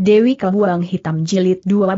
Dewi Kebuang Hitam Jilid 12.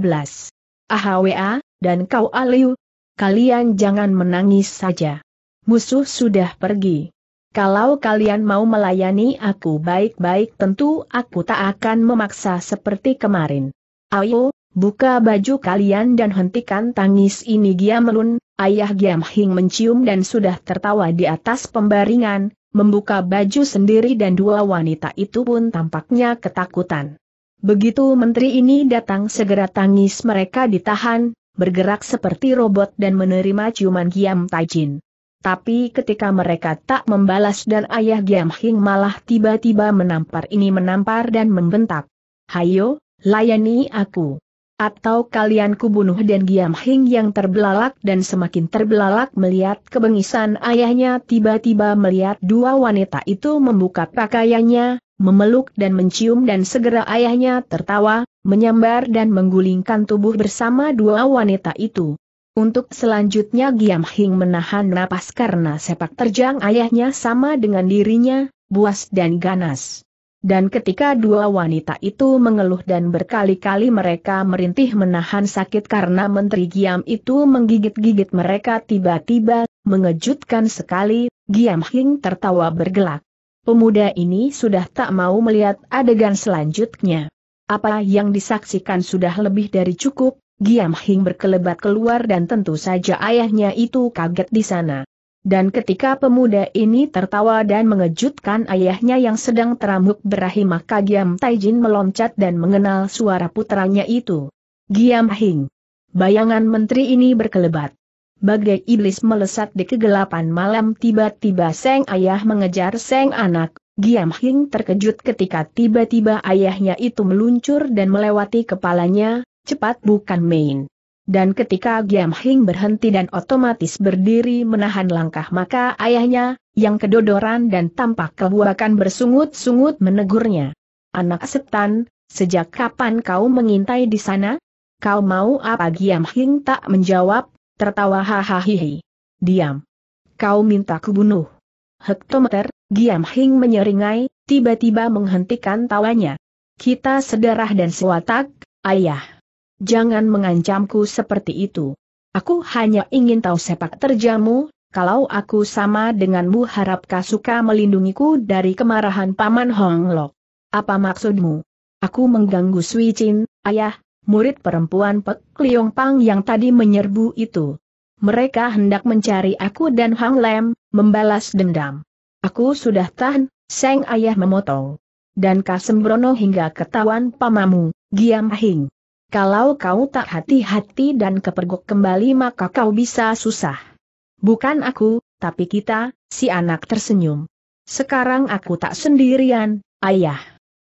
AHWA, dan kau Aliu, kalian jangan menangis saja. Musuh sudah pergi. Kalau kalian mau melayani aku baik-baik tentu aku tak akan memaksa seperti kemarin. Ayo, buka baju kalian dan hentikan tangis ini Giamelun, ayah Giam hing mencium dan sudah tertawa di atas pembaringan, membuka baju sendiri dan dua wanita itu pun tampaknya ketakutan. Begitu menteri ini datang segera tangis mereka ditahan, bergerak seperti robot dan menerima ciuman Giam Taijin. Tapi ketika mereka tak membalas dan ayah Giam Hing malah tiba-tiba menampar ini menampar dan membentak. Hayo, layani aku. Atau kalian kubunuh dan Giam Hing yang terbelalak dan semakin terbelalak melihat kebengisan ayahnya tiba-tiba melihat dua wanita itu membuka pakaiannya, memeluk dan mencium dan segera ayahnya tertawa, menyambar dan menggulingkan tubuh bersama dua wanita itu. Untuk selanjutnya Giam Hing menahan napas karena sepak terjang ayahnya sama dengan dirinya, buas dan ganas. Dan ketika dua wanita itu mengeluh dan berkali-kali mereka merintih menahan sakit karena Menteri Giam itu menggigit-gigit mereka tiba-tiba, mengejutkan sekali, Giam Hing tertawa bergelak pemuda ini sudah tak mau melihat adegan selanjutnya. Apa yang disaksikan sudah lebih dari cukup, Giam Hing berkelebat keluar dan tentu saja ayahnya itu kaget di sana. Dan ketika pemuda ini tertawa dan mengejutkan ayahnya yang sedang teramuk berahi maka Giam Taijin meloncat dan mengenal suara putranya itu. Giam Hing. Bayangan menteri ini berkelebat bagai iblis melesat di kegelapan malam tiba-tiba Seng Ayah mengejar Seng Anak, Giam Hing terkejut ketika tiba-tiba ayahnya itu meluncur dan melewati kepalanya, cepat bukan main. Dan ketika Giam Hing berhenti dan otomatis berdiri menahan langkah maka ayahnya, yang kedodoran dan tampak kebuakan bersungut-sungut menegurnya. Anak setan, sejak kapan kau mengintai di sana? Kau mau apa Giam Hing tak menjawab, tertawa hahaha. Diam. Kau minta kubunuh. Hektometer, Giam Hing menyeringai, tiba-tiba menghentikan tawanya. Kita sedarah dan sewatak, ayah. Jangan mengancamku seperti itu. Aku hanya ingin tahu sepak terjamu, kalau aku sama denganmu harapkah suka melindungiku dari kemarahan Paman hong Honglok. Apa maksudmu? Aku mengganggu Sui Chin, ayah, murid perempuan Pek Liong Pang yang tadi menyerbu itu. Mereka hendak mencari aku dan Hang Lem, membalas dendam. Aku sudah tahan, Seng Ayah memotong. Dan Kasembrono hingga ketahuan pamamu, Giam Hing. Kalau kau tak hati-hati dan kepergok kembali maka kau bisa susah. Bukan aku, tapi kita, si anak tersenyum. Sekarang aku tak sendirian, ayah.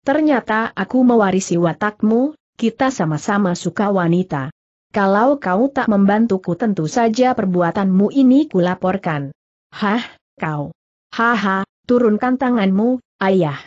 Ternyata aku mewarisi watakmu, kita sama-sama suka wanita. Kalau kau tak membantuku tentu saja perbuatanmu ini kulaporkan. Hah, kau. Haha, turunkan tanganmu, ayah.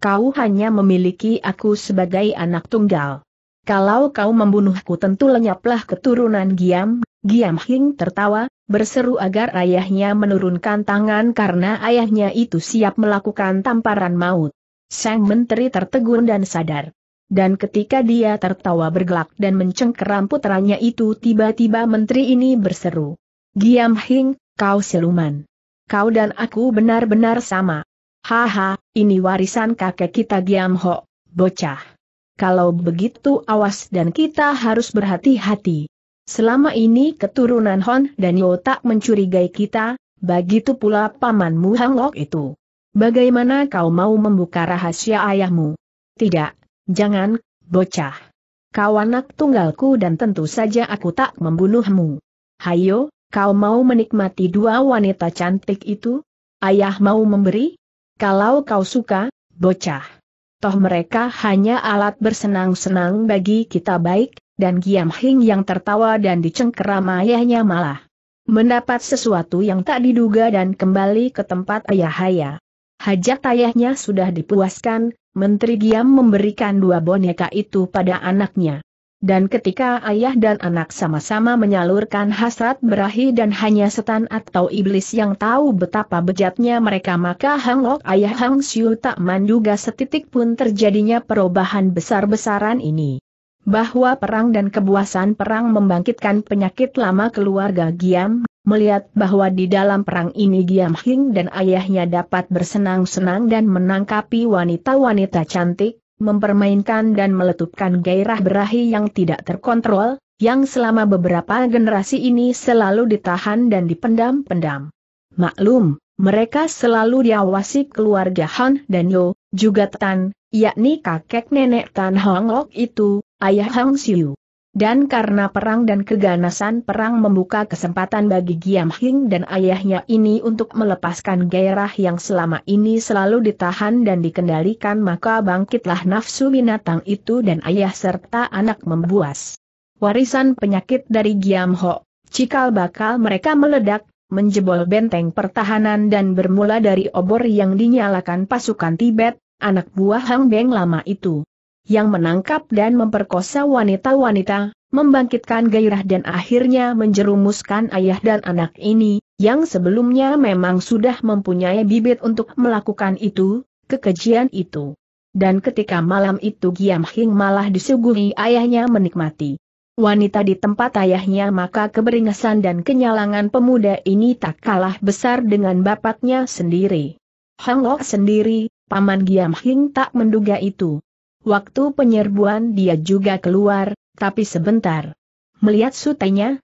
Kau hanya memiliki aku sebagai anak tunggal. Kalau kau membunuhku tentu lenyaplah keturunan Giam, Giam Hing tertawa, berseru agar ayahnya menurunkan tangan karena ayahnya itu siap melakukan tamparan maut. Sang menteri tertegun dan sadar. Dan ketika dia tertawa bergelak dan mencengkeram putranya itu tiba-tiba menteri ini berseru. Giam Hing, kau siluman. Kau dan aku benar-benar sama. Haha, ini warisan kakek kita Giam Ho, bocah. Kalau begitu awas dan kita harus berhati-hati. Selama ini keturunan Hon dan Yo tak mencurigai kita, begitu pula pamanmu Hang Lok itu. Bagaimana kau mau membuka rahasia ayahmu? Tidak, Jangan, bocah. Kau anak tunggalku dan tentu saja aku tak membunuhmu. Hayo, kau mau menikmati dua wanita cantik itu? Ayah mau memberi? Kalau kau suka, bocah. Toh mereka hanya alat bersenang-senang bagi kita baik, dan Giam Hing yang tertawa dan dicengkeram ayahnya malah mendapat sesuatu yang tak diduga dan kembali ke tempat ayah ayah Hajat ayahnya sudah dipuaskan, Menteri Giam memberikan dua boneka itu pada anaknya. Dan ketika ayah dan anak sama-sama menyalurkan hasrat berahi dan hanya setan atau iblis yang tahu betapa bejatnya mereka maka Hang Lok ayah Hang Siu tak manduga setitik pun terjadinya perubahan besar-besaran ini. Bahwa perang dan kebuasan perang membangkitkan penyakit lama keluarga Giam melihat bahwa di dalam perang ini Giam Hing dan ayahnya dapat bersenang-senang dan menangkapi wanita-wanita cantik, mempermainkan dan meletupkan gairah berahi yang tidak terkontrol, yang selama beberapa generasi ini selalu ditahan dan dipendam-pendam. Maklum, mereka selalu diawasi keluarga Han dan Yo, juga Tan, yakni kakek nenek Tan Hong Lok itu, ayah Hang Siu. Dan karena perang dan keganasan perang membuka kesempatan bagi Giam Hing dan ayahnya ini untuk melepaskan gairah yang selama ini selalu ditahan dan dikendalikan maka bangkitlah nafsu binatang itu dan ayah serta anak membuas. Warisan penyakit dari Giam Ho, cikal bakal mereka meledak, menjebol benteng pertahanan dan bermula dari obor yang dinyalakan pasukan Tibet, anak buah Hang Beng lama itu yang menangkap dan memperkosa wanita-wanita, membangkitkan gairah dan akhirnya menjerumuskan ayah dan anak ini, yang sebelumnya memang sudah mempunyai bibit untuk melakukan itu, kekejian itu. Dan ketika malam itu Giam Hing malah disuguhi ayahnya menikmati wanita di tempat ayahnya maka keberingasan dan kenyalangan pemuda ini tak kalah besar dengan bapaknya sendiri. Hang Lok sendiri, Paman Giam Hing tak menduga itu. Waktu penyerbuan dia juga keluar, tapi sebentar. Melihat sutenya,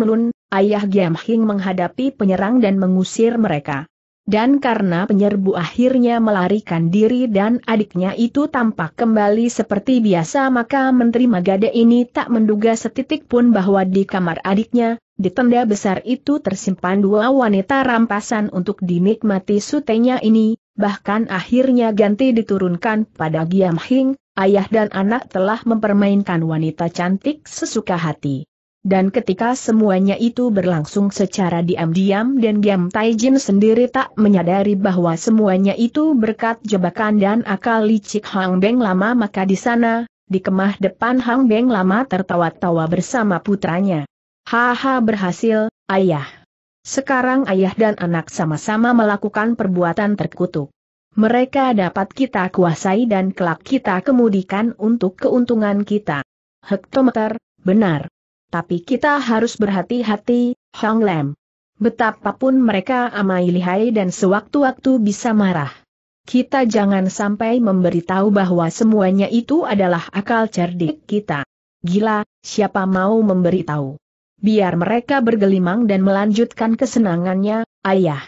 Lun, ayah Giam Hing menghadapi penyerang dan mengusir mereka. Dan karena penyerbu akhirnya melarikan diri dan adiknya itu tampak kembali seperti biasa maka Menteri Magade ini tak menduga setitik pun bahwa di kamar adiknya, di tenda besar itu tersimpan dua wanita rampasan untuk dinikmati sutenya ini, bahkan akhirnya ganti diturunkan pada Giam Hing, ayah dan anak telah mempermainkan wanita cantik sesuka hati. Dan ketika semuanya itu berlangsung secara diam-diam dan Giam Jin sendiri tak menyadari bahwa semuanya itu berkat jebakan dan akal licik Hang Beng lama maka di sana, di kemah depan Hang Beng lama tertawa-tawa bersama putranya. Haha berhasil, ayah. Sekarang ayah dan anak sama-sama melakukan perbuatan terkutuk. Mereka dapat kita kuasai dan kelak kita kemudikan untuk keuntungan kita. Hektometer, benar. Tapi kita harus berhati-hati, Hong Lam. Betapapun mereka amai lihai dan sewaktu-waktu bisa marah. Kita jangan sampai memberitahu bahwa semuanya itu adalah akal cerdik kita. Gila, siapa mau memberitahu? biar mereka bergelimang dan melanjutkan kesenangannya, ayah.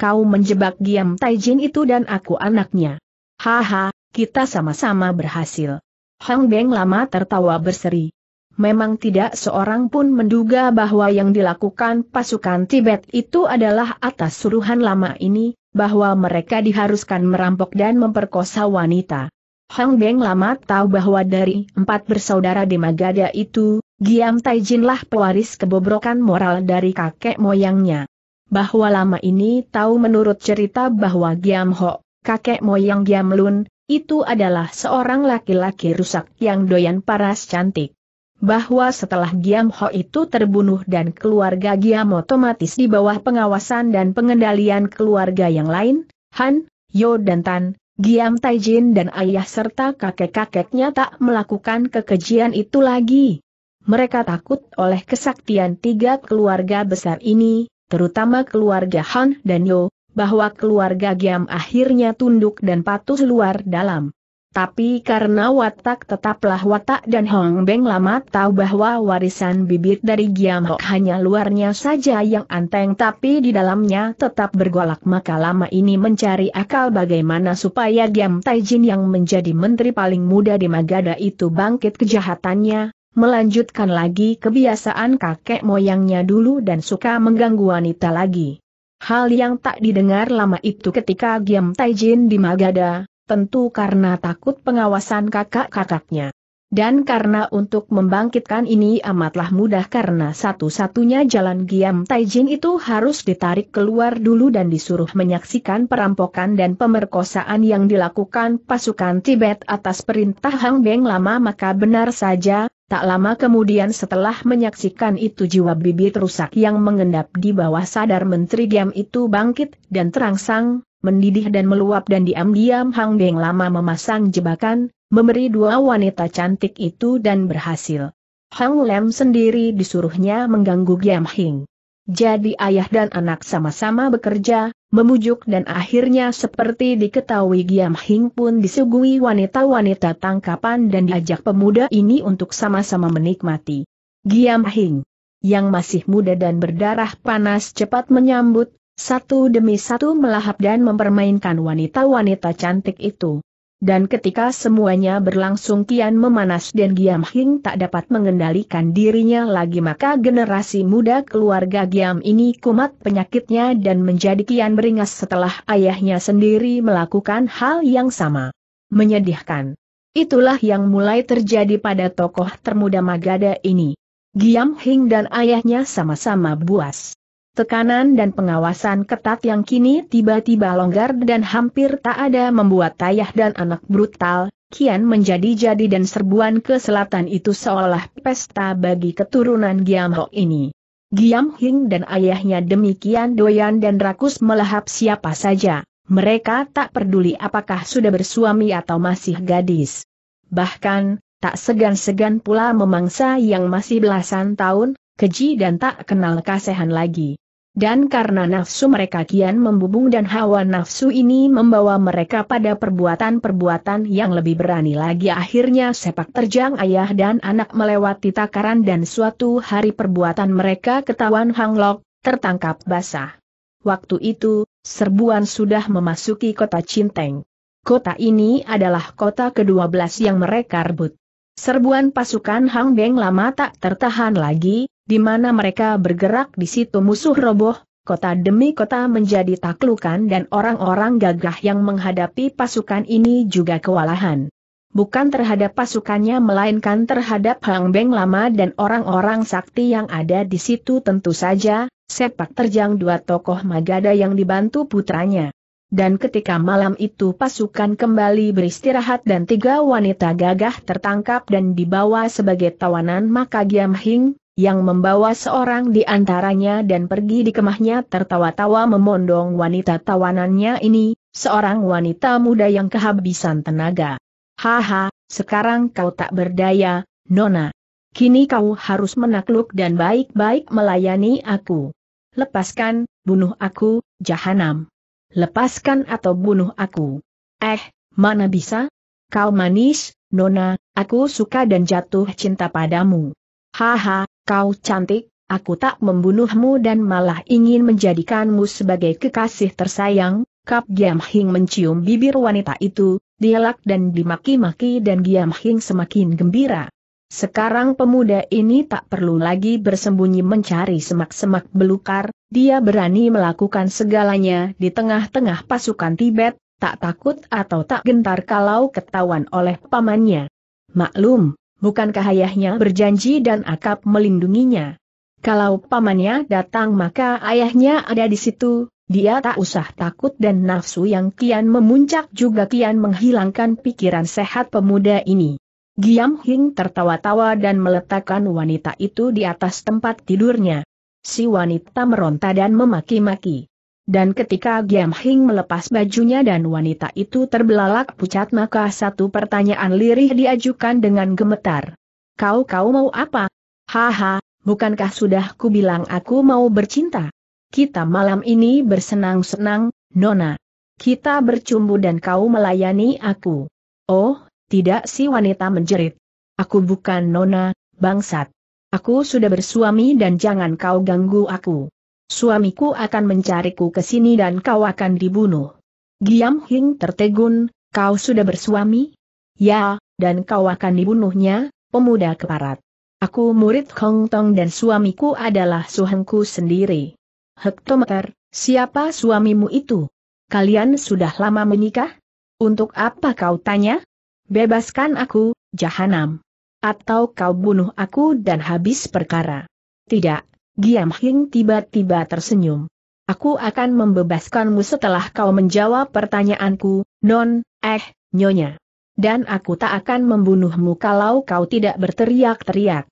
Kau menjebak Giam Taijin itu dan aku anaknya. Haha, kita sama-sama berhasil. Hang Beng lama tertawa berseri. Memang tidak seorang pun menduga bahwa yang dilakukan pasukan Tibet itu adalah atas suruhan lama ini, bahwa mereka diharuskan merampok dan memperkosa wanita. Hang Beng lama tahu bahwa dari empat bersaudara di Magada itu, Giam Taijinlah pewaris kebobrokan moral dari kakek moyangnya. Bahwa lama ini tahu menurut cerita bahwa Giam Ho, kakek moyang Giam Lun, itu adalah seorang laki-laki rusak yang doyan paras cantik. Bahwa setelah Giam Ho itu terbunuh dan keluarga Giam otomatis di bawah pengawasan dan pengendalian keluarga yang lain, Han, Yo dan Tan, Giam Taijin dan ayah serta kakek-kakeknya tak melakukan kekejian itu lagi mereka takut oleh kesaktian tiga keluarga besar ini, terutama keluarga Han dan Yo, bahwa keluarga Giam akhirnya tunduk dan patuh luar dalam. Tapi karena watak tetaplah watak dan Hong Beng lama tahu bahwa warisan bibit dari Giam Hok hanya luarnya saja yang anteng tapi di dalamnya tetap bergolak maka lama ini mencari akal bagaimana supaya Giam Taijin yang menjadi menteri paling muda di Magada itu bangkit kejahatannya, melanjutkan lagi kebiasaan kakek moyangnya dulu dan suka mengganggu wanita lagi. Hal yang tak didengar lama itu ketika Giam Taijin di Magada, tentu karena takut pengawasan kakak-kakaknya. Dan karena untuk membangkitkan ini amatlah mudah karena satu-satunya jalan Giam Taijin itu harus ditarik keluar dulu dan disuruh menyaksikan perampokan dan pemerkosaan yang dilakukan pasukan Tibet atas perintah Hang Beng lama maka benar saja, Tak lama kemudian setelah menyaksikan itu jiwa bibit rusak yang mengendap di bawah sadar Menteri Diam itu bangkit dan terangsang, mendidih dan meluap dan diam-diam Hang Beng lama memasang jebakan, memberi dua wanita cantik itu dan berhasil. Hang Lem sendiri disuruhnya mengganggu Giam Hing. Jadi ayah dan anak sama-sama bekerja, memujuk dan akhirnya seperti diketahui Giam Hing pun disuguhi wanita-wanita tangkapan dan diajak pemuda ini untuk sama-sama menikmati. Giam Hing, yang masih muda dan berdarah panas cepat menyambut, satu demi satu melahap dan mempermainkan wanita-wanita cantik itu. Dan ketika semuanya berlangsung kian memanas dan Giam Hing tak dapat mengendalikan dirinya lagi maka generasi muda keluarga Giam ini kumat penyakitnya dan menjadi kian beringas setelah ayahnya sendiri melakukan hal yang sama. Menyedihkan. Itulah yang mulai terjadi pada tokoh termuda Magada ini. Giam Hing dan ayahnya sama-sama buas tekanan dan pengawasan ketat yang kini tiba-tiba longgar dan hampir tak ada membuat tayah dan anak brutal, kian menjadi-jadi dan serbuan ke selatan itu seolah pesta bagi keturunan Giam Ho ini. Giam Hing dan ayahnya demikian doyan dan rakus melahap siapa saja, mereka tak peduli apakah sudah bersuami atau masih gadis. Bahkan, tak segan-segan pula memangsa yang masih belasan tahun, keji dan tak kenal kasehan lagi. Dan karena nafsu mereka kian membubung dan hawa nafsu ini membawa mereka pada perbuatan-perbuatan yang lebih berani lagi akhirnya sepak terjang ayah dan anak melewati takaran dan suatu hari perbuatan mereka ketahuan Hanglok, tertangkap basah. Waktu itu, serbuan sudah memasuki kota Cinteng. Kota ini adalah kota ke-12 yang mereka rebut. Serbuan pasukan Hang Beng lama tak tertahan lagi, di mana mereka bergerak di situ musuh roboh, kota demi kota menjadi taklukan dan orang-orang gagah yang menghadapi pasukan ini juga kewalahan. Bukan terhadap pasukannya melainkan terhadap Hang Beng Lama dan orang-orang sakti yang ada di situ tentu saja, sepak terjang dua tokoh Magada yang dibantu putranya. Dan ketika malam itu pasukan kembali beristirahat dan tiga wanita gagah tertangkap dan dibawa sebagai tawanan maka Giam Hing, yang membawa seorang di antaranya dan pergi di kemahnya tertawa-tawa memondong wanita tawanannya ini, seorang wanita muda yang kehabisan tenaga. Haha, sekarang kau tak berdaya, Nona. Kini kau harus menakluk dan baik-baik melayani aku. Lepaskan, bunuh aku, jahanam. Lepaskan atau bunuh aku. Eh, mana bisa? Kau manis, Nona, aku suka dan jatuh cinta padamu. Haha, kau cantik, aku tak membunuhmu dan malah ingin menjadikanmu sebagai kekasih tersayang, Kap Giam Hing mencium bibir wanita itu, dielak dan dimaki-maki dan Giam Hing semakin gembira. Sekarang pemuda ini tak perlu lagi bersembunyi mencari semak-semak belukar, dia berani melakukan segalanya di tengah-tengah pasukan Tibet, tak takut atau tak gentar kalau ketahuan oleh pamannya. Maklum, Bukankah ayahnya berjanji dan akap melindunginya? Kalau pamannya datang maka ayahnya ada di situ, dia tak usah takut dan nafsu yang kian memuncak juga kian menghilangkan pikiran sehat pemuda ini. Giam Hing tertawa-tawa dan meletakkan wanita itu di atas tempat tidurnya. Si wanita meronta dan memaki-maki. Dan ketika Giam Hing melepas bajunya dan wanita itu terbelalak pucat maka satu pertanyaan lirih diajukan dengan gemetar. Kau kau mau apa? Haha, bukankah sudah ku bilang aku mau bercinta? Kita malam ini bersenang-senang, Nona. Kita bercumbu dan kau melayani aku. Oh, tidak si wanita menjerit. Aku bukan Nona, bangsat. Aku sudah bersuami dan jangan kau ganggu aku. Suamiku akan mencariku ke sini dan kau akan dibunuh. Giam Hing tertegun, kau sudah bersuami? Ya, dan kau akan dibunuhnya, pemuda keparat. Aku murid Hong Tong dan suamiku adalah suhengku sendiri. Hektometer, siapa suamimu itu? Kalian sudah lama menikah? Untuk apa kau tanya? Bebaskan aku, jahanam. Atau kau bunuh aku dan habis perkara. Tidak, Giam Hing tiba-tiba tersenyum. Aku akan membebaskanmu setelah kau menjawab pertanyaanku, non, eh, nyonya. Dan aku tak akan membunuhmu kalau kau tidak berteriak-teriak.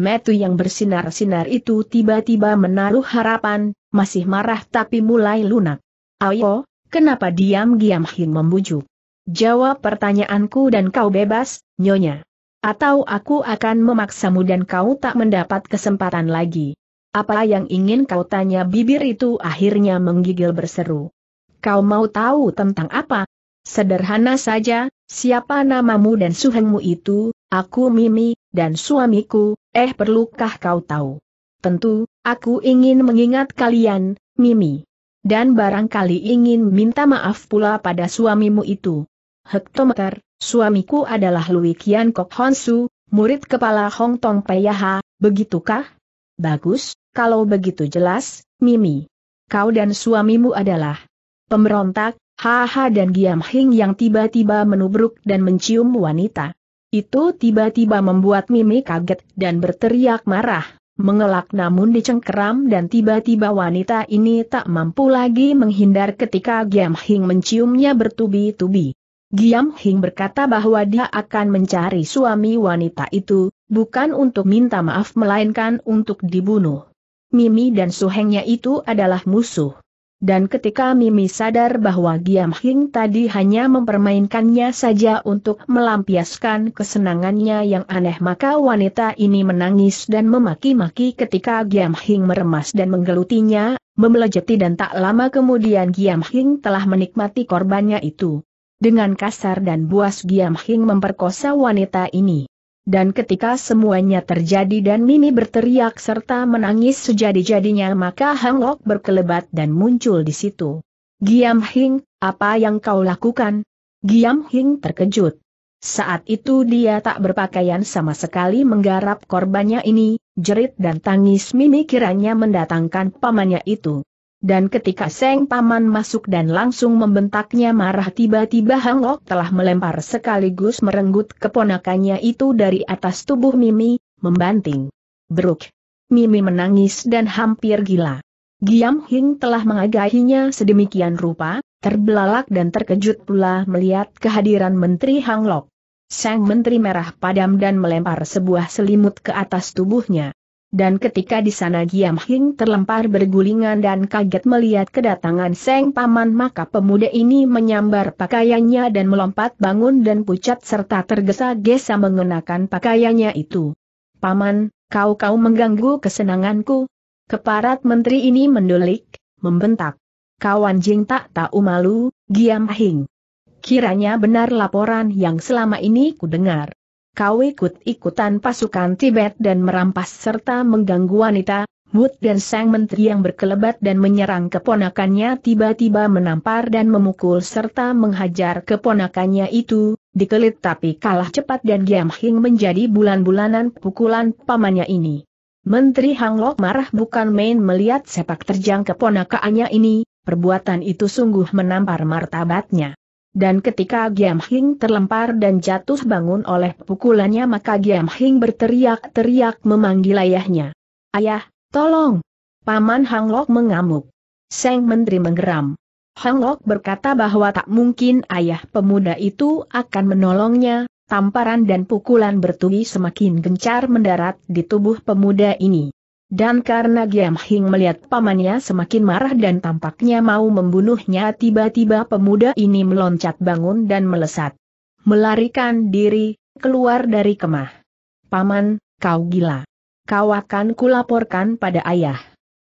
Metu yang bersinar-sinar itu tiba-tiba menaruh harapan, masih marah tapi mulai lunak. Ayo, kenapa diam Giam Hing membujuk? Jawab pertanyaanku dan kau bebas, nyonya. Atau aku akan memaksamu dan kau tak mendapat kesempatan lagi. Apa yang ingin kau tanya bibir itu akhirnya menggigil berseru. Kau mau tahu tentang apa? Sederhana saja, siapa namamu dan suhengmu itu, aku Mimi, dan suamiku, eh perlukah kau tahu? Tentu, aku ingin mengingat kalian, Mimi. Dan barangkali ingin minta maaf pula pada suamimu itu. Hektometer, suamiku adalah Louis Kian Kok Honsu, murid kepala Hong Tong Payaha, begitukah? Bagus, kalau begitu jelas, Mimi. Kau dan suamimu adalah pemberontak, Haha dan Giam Hing yang tiba-tiba menubruk dan mencium wanita. Itu tiba-tiba membuat Mimi kaget dan berteriak marah, mengelak namun dicengkeram dan tiba-tiba wanita ini tak mampu lagi menghindar ketika Giam Hing menciumnya bertubi-tubi. Giam Hing berkata bahwa dia akan mencari suami wanita itu, bukan untuk minta maaf melainkan untuk dibunuh. Mimi dan Suhengnya itu adalah musuh. Dan ketika Mimi sadar bahwa Giam Hing tadi hanya mempermainkannya saja untuk melampiaskan kesenangannya yang aneh maka wanita ini menangis dan memaki-maki ketika Giam Hing meremas dan menggelutinya, memelejeti dan tak lama kemudian Giam Hing telah menikmati korbannya itu. Dengan kasar dan buas Giam Hing memperkosa wanita ini dan ketika semuanya terjadi dan Mimi berteriak serta menangis sejadi-jadinya maka Hang berkelebat dan muncul di situ. Giam Hing, apa yang kau lakukan? Giam Hing terkejut. Saat itu dia tak berpakaian sama sekali menggarap korbannya ini, jerit dan tangis Mimi kiranya mendatangkan pamannya itu. Dan ketika Seng Paman masuk dan langsung membentaknya marah tiba-tiba Hang Lok telah melempar sekaligus merenggut keponakannya itu dari atas tubuh Mimi, membanting. Bruk. Mimi menangis dan hampir gila. Giam Hing telah mengagahinya sedemikian rupa, terbelalak dan terkejut pula melihat kehadiran Menteri Hang Lok. Sang Menteri merah padam dan melempar sebuah selimut ke atas tubuhnya. Dan ketika di sana Giam Hing terlempar bergulingan dan kaget melihat kedatangan Seng Paman maka pemuda ini menyambar pakaiannya dan melompat bangun dan pucat serta tergesa-gesa mengenakan pakaiannya itu. Paman, kau-kau mengganggu kesenanganku. Keparat menteri ini mendulik, membentak. Kawan Jing tak tahu malu, Giam Hing. Kiranya benar laporan yang selama ini ku dengar kau ikut-ikutan pasukan Tibet dan merampas serta mengganggu wanita, Wood dan sang menteri yang berkelebat dan menyerang keponakannya tiba-tiba menampar dan memukul serta menghajar keponakannya itu, dikelit tapi kalah cepat dan Giam Hing menjadi bulan-bulanan pukulan pamannya ini. Menteri Hang Lok marah bukan main melihat sepak terjang keponakannya ini, perbuatan itu sungguh menampar martabatnya. Dan ketika Giam Hing terlempar dan jatuh bangun oleh pukulannya maka Giam Hing berteriak-teriak memanggil ayahnya. Ayah, tolong! Paman Hang Lok mengamuk. Seng Menteri menggeram. Hang Lok berkata bahwa tak mungkin ayah pemuda itu akan menolongnya, tamparan dan pukulan bertubi semakin gencar mendarat di tubuh pemuda ini. Dan karena Giam Hing melihat pamannya semakin marah dan tampaknya mau membunuhnya tiba-tiba pemuda ini meloncat bangun dan melesat. Melarikan diri, keluar dari kemah. Paman, kau gila. Kau akan kulaporkan pada ayah.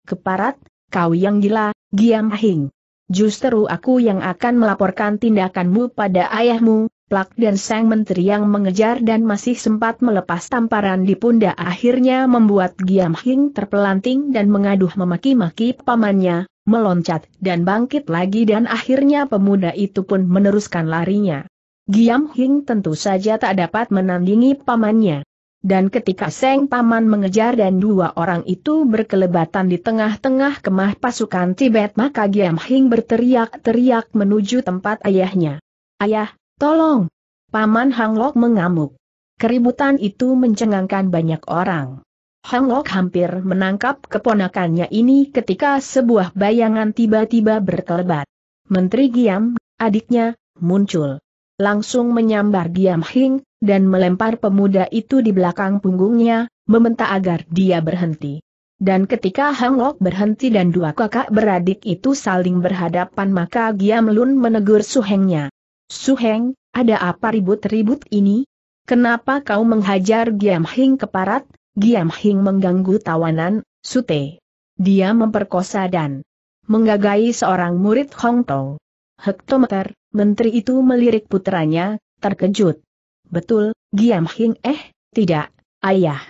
Keparat, kau yang gila, Giam Hing. Justru aku yang akan melaporkan tindakanmu pada ayahmu, plak dan sang menteri yang mengejar dan masih sempat melepas tamparan di pundak akhirnya membuat Giam Hing terpelanting dan mengaduh memaki-maki pamannya, meloncat dan bangkit lagi dan akhirnya pemuda itu pun meneruskan larinya. Giam Hing tentu saja tak dapat menandingi pamannya. Dan ketika Seng Paman mengejar dan dua orang itu berkelebatan di tengah-tengah kemah pasukan Tibet maka Giam Hing berteriak-teriak menuju tempat ayahnya. Ayah, Tolong! Paman Hanglok mengamuk. Keributan itu mencengangkan banyak orang. Hanglok hampir menangkap keponakannya ini ketika sebuah bayangan tiba-tiba berkelebat. Menteri Giam, adiknya, muncul. Langsung menyambar Giam Hing, dan melempar pemuda itu di belakang punggungnya, meminta agar dia berhenti. Dan ketika Hanglok berhenti dan dua kakak beradik itu saling berhadapan maka Giam Lun menegur suhengnya. Suheng, ada apa ribut-ribut ini? Kenapa kau menghajar Giam Hing keparat? Giam Hing mengganggu tawanan, Sute. Dia memperkosa dan menggagai seorang murid Hong Tong. Hektometer, menteri itu melirik putranya, terkejut. Betul, Giam Hing eh, tidak, ayah.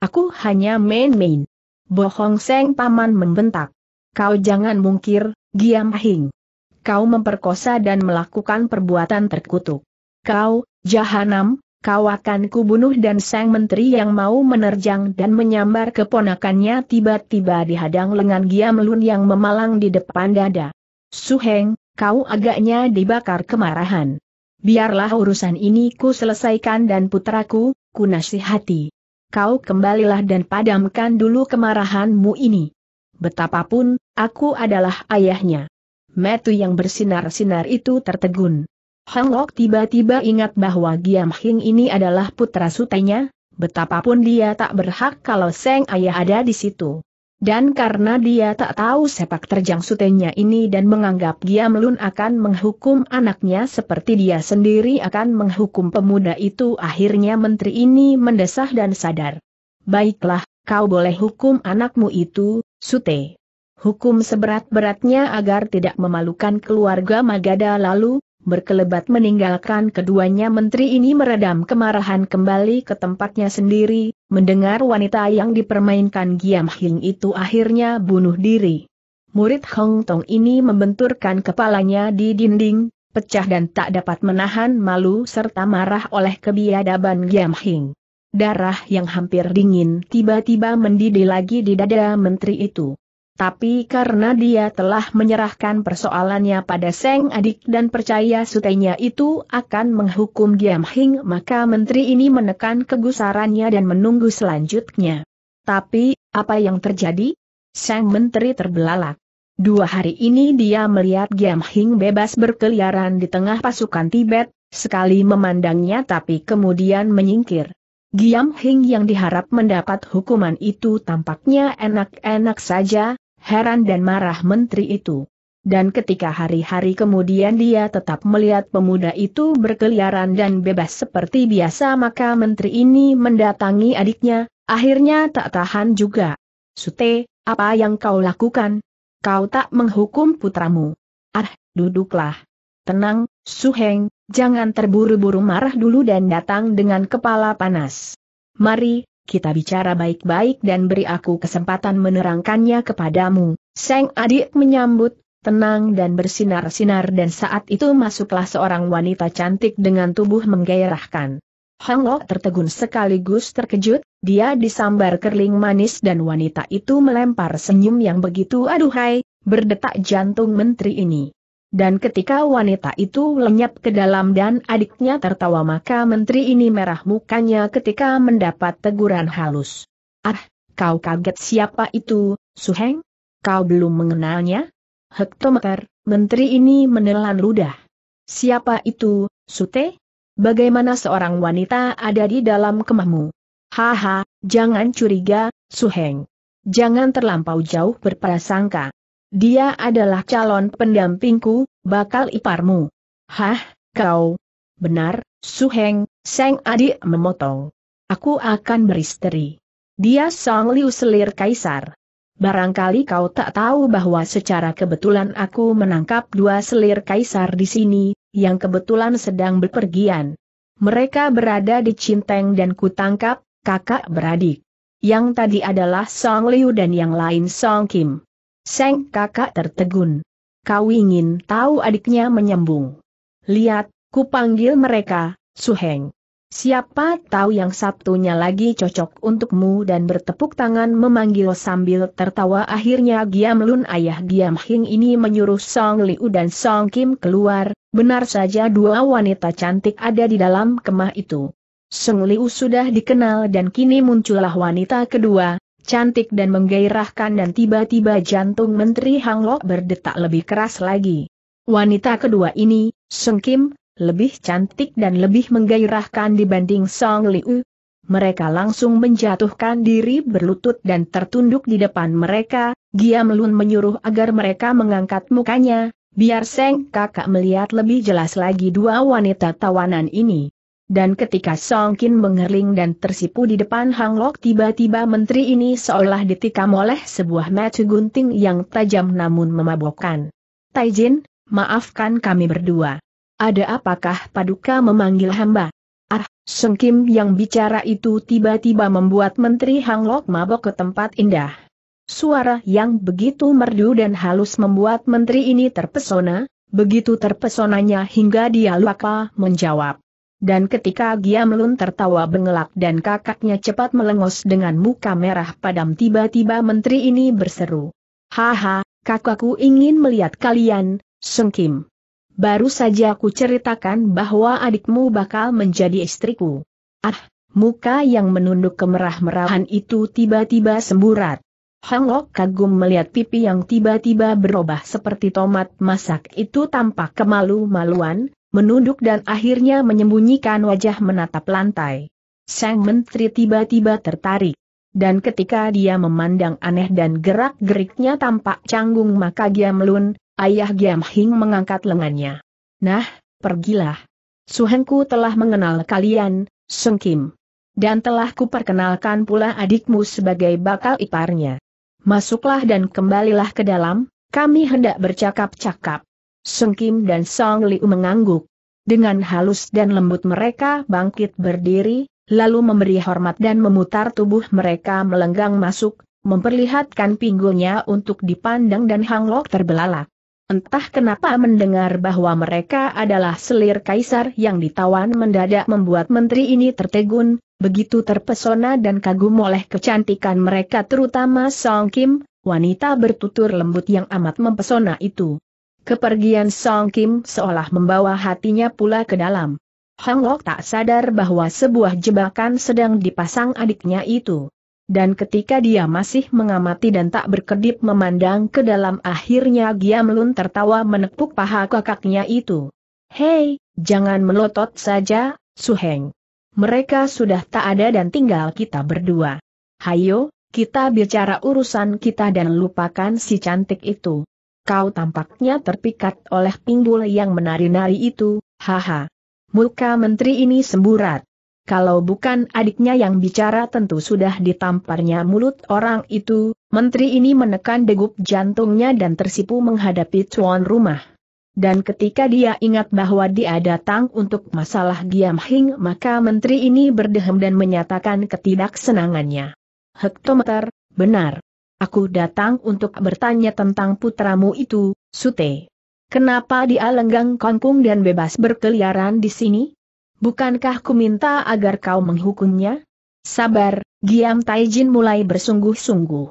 Aku hanya main-main. Bohong Seng Paman membentak. Kau jangan mungkir, Giam Hing kau memperkosa dan melakukan perbuatan terkutuk. Kau, Jahanam, kau akan kubunuh dan sang menteri yang mau menerjang dan menyambar keponakannya tiba-tiba dihadang lengan Giamlun yang memalang di depan dada. Suheng, kau agaknya dibakar kemarahan. Biarlah urusan ini ku selesaikan dan putraku, ku nasihati. Kau kembalilah dan padamkan dulu kemarahanmu ini. Betapapun, aku adalah ayahnya metu yang bersinar-sinar itu tertegun. Hang Lok tiba-tiba ingat bahwa Giam Hing ini adalah putra sutenya, betapapun dia tak berhak kalau Seng Ayah ada di situ. Dan karena dia tak tahu sepak terjang sutenya ini dan menganggap Giam Lun akan menghukum anaknya seperti dia sendiri akan menghukum pemuda itu akhirnya menteri ini mendesah dan sadar. Baiklah, kau boleh hukum anakmu itu, Sute. Hukum seberat-beratnya agar tidak memalukan keluarga Magada lalu, berkelebat meninggalkan keduanya menteri ini meredam kemarahan kembali ke tempatnya sendiri, mendengar wanita yang dipermainkan Giam Hing itu akhirnya bunuh diri. Murid Hong Tong ini membenturkan kepalanya di dinding, pecah dan tak dapat menahan malu serta marah oleh kebiadaban Giam Hing. Darah yang hampir dingin tiba-tiba mendidih lagi di dada menteri itu. Tapi karena dia telah menyerahkan persoalannya pada Seng Adik dan percaya sutenya itu akan menghukum Giam Hing maka menteri ini menekan kegusarannya dan menunggu selanjutnya. Tapi, apa yang terjadi? Seng menteri terbelalak. Dua hari ini dia melihat Giam Hing bebas berkeliaran di tengah pasukan Tibet, sekali memandangnya tapi kemudian menyingkir. Giam Hing yang diharap mendapat hukuman itu tampaknya enak-enak saja, heran dan marah menteri itu. Dan ketika hari-hari kemudian dia tetap melihat pemuda itu berkeliaran dan bebas seperti biasa maka menteri ini mendatangi adiknya, akhirnya tak tahan juga. Sute, apa yang kau lakukan? Kau tak menghukum putramu. Ah, duduklah. Tenang, Suheng, jangan terburu-buru marah dulu dan datang dengan kepala panas. Mari, kita bicara baik-baik dan beri aku kesempatan menerangkannya kepadamu. Seng adik menyambut, tenang dan bersinar-sinar dan saat itu masuklah seorang wanita cantik dengan tubuh menggairahkan. Hang Lok tertegun sekaligus terkejut, dia disambar kerling manis dan wanita itu melempar senyum yang begitu aduhai, berdetak jantung menteri ini. Dan ketika wanita itu lenyap ke dalam dan adiknya tertawa maka menteri ini merah mukanya ketika mendapat teguran halus. Ah, kau kaget siapa itu, Suheng? Kau belum mengenalnya? Hektometer, menteri ini menelan ludah. Siapa itu, Sute? Bagaimana seorang wanita ada di dalam kemahmu? Haha, jangan curiga, Suheng. Jangan terlampau jauh berprasangka. Dia adalah calon pendampingku, bakal iparmu. Hah, kau. Benar, Su Heng, Seng adik memotong. Aku akan beristri. Dia Song Liu selir kaisar. Barangkali kau tak tahu bahwa secara kebetulan aku menangkap dua selir kaisar di sini, yang kebetulan sedang berpergian. Mereka berada di Cinteng dan kutangkap, kakak beradik. Yang tadi adalah Song Liu dan yang lain Song Kim. Seng kakak tertegun. Kau ingin tahu adiknya menyembung. Lihat, ku panggil mereka, Suheng. Siapa tahu yang Sabtunya lagi cocok untukmu dan bertepuk tangan memanggil sambil tertawa akhirnya Giam Lun ayah Giam Hing ini menyuruh Song Liu dan Song Kim keluar, benar saja dua wanita cantik ada di dalam kemah itu. Song Liu sudah dikenal dan kini muncullah wanita kedua, cantik dan menggairahkan dan tiba-tiba jantung Menteri Hanglok berdetak lebih keras lagi. Wanita kedua ini, Sung Kim, lebih cantik dan lebih menggairahkan dibanding Song Liu. Mereka langsung menjatuhkan diri berlutut dan tertunduk di depan mereka, Giam Lun menyuruh agar mereka mengangkat mukanya, biar Seng kakak melihat lebih jelas lagi dua wanita tawanan ini. Dan ketika Song Kin mengerling dan tersipu di depan Hang Lok tiba-tiba menteri ini seolah ditikam oleh sebuah mata gunting yang tajam namun memabokkan. Taijin, maafkan kami berdua. Ada apakah paduka memanggil hamba? Ah, Song Kim yang bicara itu tiba-tiba membuat menteri Hang Lok mabok ke tempat indah. Suara yang begitu merdu dan halus membuat menteri ini terpesona, begitu terpesonanya hingga dia lupa menjawab dan ketika Gia Melun tertawa bengelak dan kakaknya cepat melengos dengan muka merah padam tiba-tiba menteri ini berseru. Haha, kakakku ingin melihat kalian, Sung Kim, Baru saja aku ceritakan bahwa adikmu bakal menjadi istriku. Ah, muka yang menunduk kemerah-merahan itu tiba-tiba semburat. Hang Lok kagum melihat pipi yang tiba-tiba berubah seperti tomat masak itu tampak kemalu-maluan, menunduk dan akhirnya menyembunyikan wajah menatap lantai. Sang menteri tiba-tiba tertarik. Dan ketika dia memandang aneh dan gerak-geriknya tampak canggung maka Giamlun, ayah Giam mengangkat lengannya. Nah, pergilah. Suhengku telah mengenal kalian, Sung Kim. Dan telah kuperkenalkan pula adikmu sebagai bakal iparnya. Masuklah dan kembalilah ke dalam, kami hendak bercakap-cakap. Sung Kim dan Song Liu mengangguk. Dengan halus dan lembut mereka bangkit berdiri, lalu memberi hormat dan memutar tubuh mereka melenggang masuk, memperlihatkan pinggulnya untuk dipandang dan Hang Lok terbelalak. Entah kenapa mendengar bahwa mereka adalah selir kaisar yang ditawan mendadak membuat menteri ini tertegun, begitu terpesona dan kagum oleh kecantikan mereka terutama Song Kim, wanita bertutur lembut yang amat mempesona itu. Kepergian Song Kim seolah membawa hatinya pula ke dalam. Hang Lok tak sadar bahwa sebuah jebakan sedang dipasang adiknya itu. Dan ketika dia masih mengamati dan tak berkedip memandang ke dalam akhirnya Giamlun tertawa menepuk paha kakaknya itu. Hei, jangan melotot saja, Su Heng. Mereka sudah tak ada dan tinggal kita berdua. Hayo, kita bicara urusan kita dan lupakan si cantik itu. Kau tampaknya terpikat oleh pinggul yang menari-nari itu, haha. Muka menteri ini semburat. Kalau bukan adiknya yang bicara tentu sudah ditamparnya mulut orang itu, menteri ini menekan degup jantungnya dan tersipu menghadapi tuan rumah. Dan ketika dia ingat bahwa dia datang untuk masalah Giam Hing maka menteri ini berdehem dan menyatakan ketidaksenangannya. Hektometer, benar. Aku datang untuk bertanya tentang putramu itu, Sute. Kenapa dia lenggang kongkung dan bebas berkeliaran di sini? Bukankah ku minta agar kau menghukumnya? Sabar, Giam Taijin mulai bersungguh-sungguh.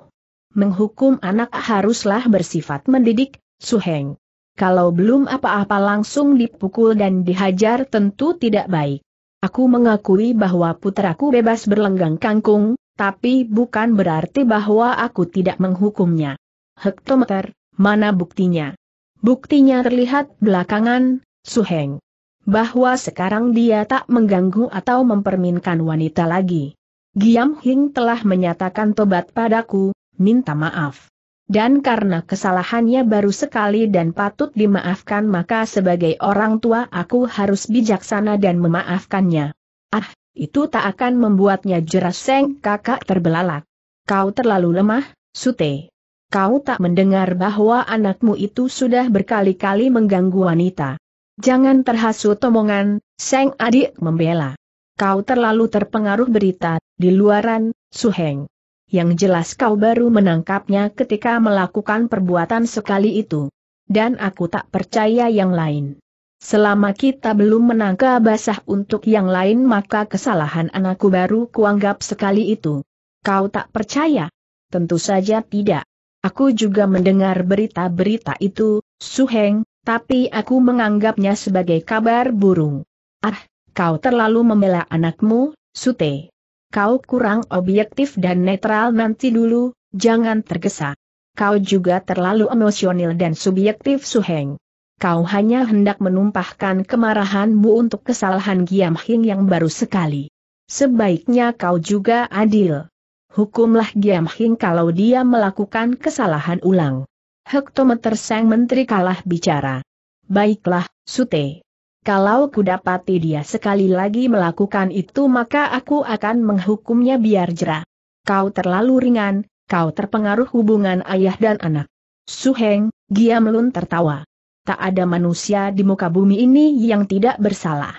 Menghukum anak haruslah bersifat mendidik, Suheng. Kalau belum apa-apa langsung dipukul dan dihajar tentu tidak baik. Aku mengakui bahwa putraku bebas berlenggang kangkung, tapi bukan berarti bahwa aku tidak menghukumnya. Hektometer, mana buktinya? Buktinya terlihat belakangan, Suheng. Bahwa sekarang dia tak mengganggu atau memperminkan wanita lagi. Giam Hing telah menyatakan tobat padaku, minta maaf dan karena kesalahannya baru sekali dan patut dimaafkan maka sebagai orang tua aku harus bijaksana dan memaafkannya. Ah, itu tak akan membuatnya jeras, seng kakak terbelalak. Kau terlalu lemah, Sute. Kau tak mendengar bahwa anakmu itu sudah berkali-kali mengganggu wanita. Jangan terhasut omongan, Seng adik membela. Kau terlalu terpengaruh berita, di luaran, Suheng yang jelas kau baru menangkapnya ketika melakukan perbuatan sekali itu. Dan aku tak percaya yang lain. Selama kita belum menangkap basah untuk yang lain maka kesalahan anakku baru kuanggap sekali itu. Kau tak percaya? Tentu saja tidak. Aku juga mendengar berita-berita itu, Su Heng, tapi aku menganggapnya sebagai kabar burung. Ah, kau terlalu membela anakmu, Sute. Kau kurang objektif dan netral nanti dulu, jangan tergesa. Kau juga terlalu emosional dan subjektif Suheng. Kau hanya hendak menumpahkan kemarahanmu untuk kesalahan Giam Hing yang baru sekali. Sebaiknya kau juga adil. Hukumlah Giam Hing kalau dia melakukan kesalahan ulang. Hektometer sang menteri kalah bicara. Baiklah, Sute. Kalau kudapati dia sekali lagi melakukan itu maka aku akan menghukumnya biar jera. Kau terlalu ringan, kau terpengaruh hubungan ayah dan anak. Suheng, Giamlun tertawa. Tak ada manusia di muka bumi ini yang tidak bersalah.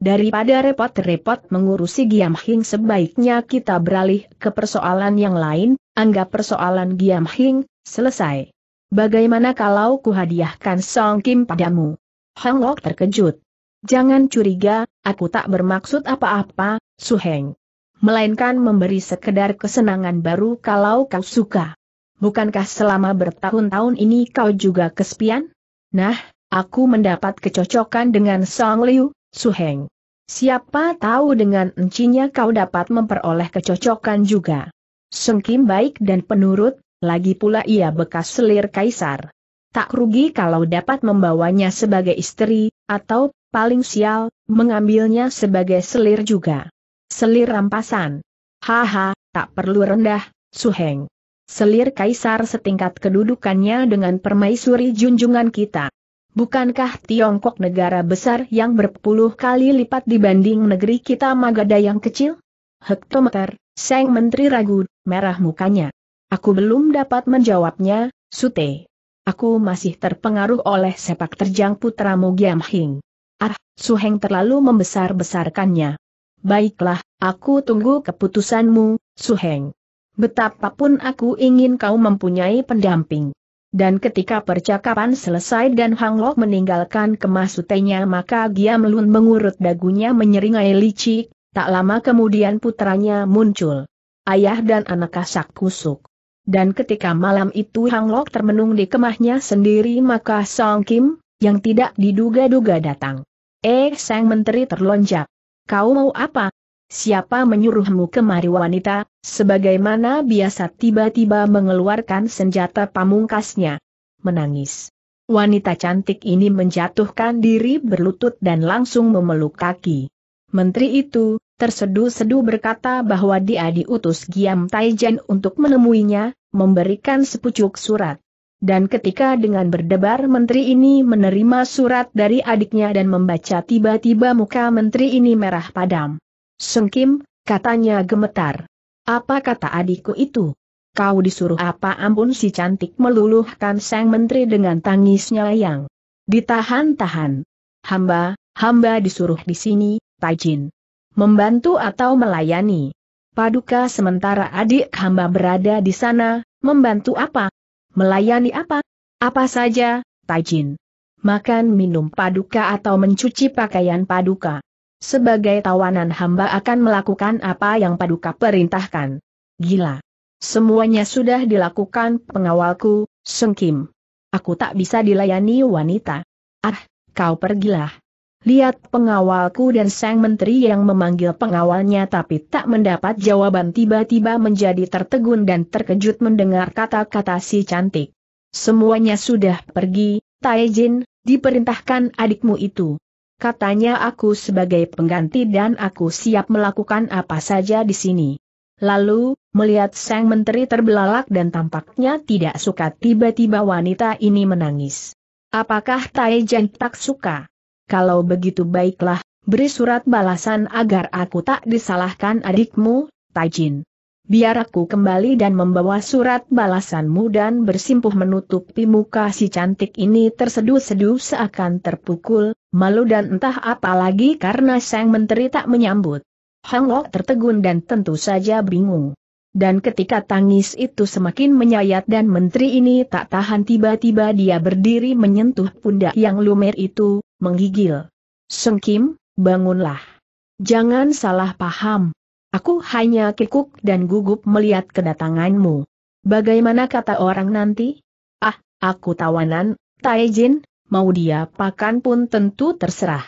Daripada repot-repot mengurusi Giam Hing sebaiknya kita beralih ke persoalan yang lain, anggap persoalan Giam Hing, selesai. Bagaimana kalau kuhadiahkan Song Kim padamu? Hang Lok terkejut. Jangan curiga, aku tak bermaksud apa-apa, Su Heng. Melainkan memberi sekedar kesenangan baru kalau kau suka. Bukankah selama bertahun-tahun ini kau juga kesepian? Nah, aku mendapat kecocokan dengan Song Liu, Su Heng. Siapa tahu dengan encinya kau dapat memperoleh kecocokan juga. Kim baik dan penurut, lagi pula ia bekas selir kaisar. Tak rugi kalau dapat membawanya sebagai istri, atau, paling sial, mengambilnya sebagai selir juga. Selir rampasan. Haha, tak perlu rendah, Suheng. Selir kaisar setingkat kedudukannya dengan permaisuri junjungan kita. Bukankah Tiongkok negara besar yang berpuluh kali lipat dibanding negeri kita Magada yang kecil? Hektometer, Seng Menteri ragu, merah mukanya. Aku belum dapat menjawabnya, Sute. Aku masih terpengaruh oleh sepak terjang putramu Giam Hing. Ah, Heng terlalu membesar-besarkannya. Baiklah, aku tunggu keputusanmu, Su Heng. Betapapun aku ingin kau mempunyai pendamping. Dan ketika percakapan selesai dan Hang Lok meninggalkan kemasutenya maka Giam Lun mengurut dagunya menyeringai licik, tak lama kemudian putranya muncul. Ayah dan anak kasak kusuk. Dan ketika malam itu Hang Lok termenung di kemahnya sendiri maka Song Kim, yang tidak diduga-duga datang. Eh sang menteri terlonjak. Kau mau apa? Siapa menyuruhmu kemari wanita, sebagaimana biasa tiba-tiba mengeluarkan senjata pamungkasnya. Menangis. Wanita cantik ini menjatuhkan diri berlutut dan langsung memeluk kaki. Menteri itu, tersedu-sedu berkata bahwa dia diutus Giam Taijen untuk menemuinya, memberikan sepucuk surat. Dan ketika dengan berdebar menteri ini menerima surat dari adiknya dan membaca tiba-tiba muka menteri ini merah padam. Sengkim, katanya gemetar. Apa kata adikku itu? Kau disuruh apa ampun si cantik meluluhkan sang menteri dengan tangisnya yang ditahan-tahan. Hamba, hamba disuruh di sini, Taijin. Membantu atau melayani. Paduka sementara adik hamba berada di sana, membantu apa? Melayani apa? Apa saja, Taijin. Makan minum paduka atau mencuci pakaian paduka. Sebagai tawanan hamba akan melakukan apa yang paduka perintahkan. Gila. Semuanya sudah dilakukan pengawalku, Sengkim. Aku tak bisa dilayani wanita. Ah, kau pergilah. Lihat pengawalku dan sang menteri yang memanggil pengawalnya tapi tak mendapat jawaban tiba-tiba menjadi tertegun dan terkejut mendengar kata-kata si cantik. Semuanya sudah pergi, Taejin, diperintahkan adikmu itu. Katanya aku sebagai pengganti dan aku siap melakukan apa saja di sini. Lalu, melihat sang menteri terbelalak dan tampaknya tidak suka tiba-tiba wanita ini menangis. Apakah Taijin tak suka? kalau begitu baiklah, beri surat balasan agar aku tak disalahkan adikmu, Taijin. Biar aku kembali dan membawa surat balasanmu dan bersimpuh menutupi muka si cantik ini terseduh-seduh seakan terpukul, malu dan entah apa lagi karena sang menteri tak menyambut. Hang Lok tertegun dan tentu saja bingung. Dan ketika tangis itu semakin menyayat dan menteri ini tak tahan tiba-tiba dia berdiri menyentuh pundak yang lumer itu, menggigil. Sengkim, bangunlah. Jangan salah paham. Aku hanya kikuk dan gugup melihat kedatanganmu. Bagaimana kata orang nanti? Ah, aku tawanan, Taejin, mau dia pakan pun tentu terserah.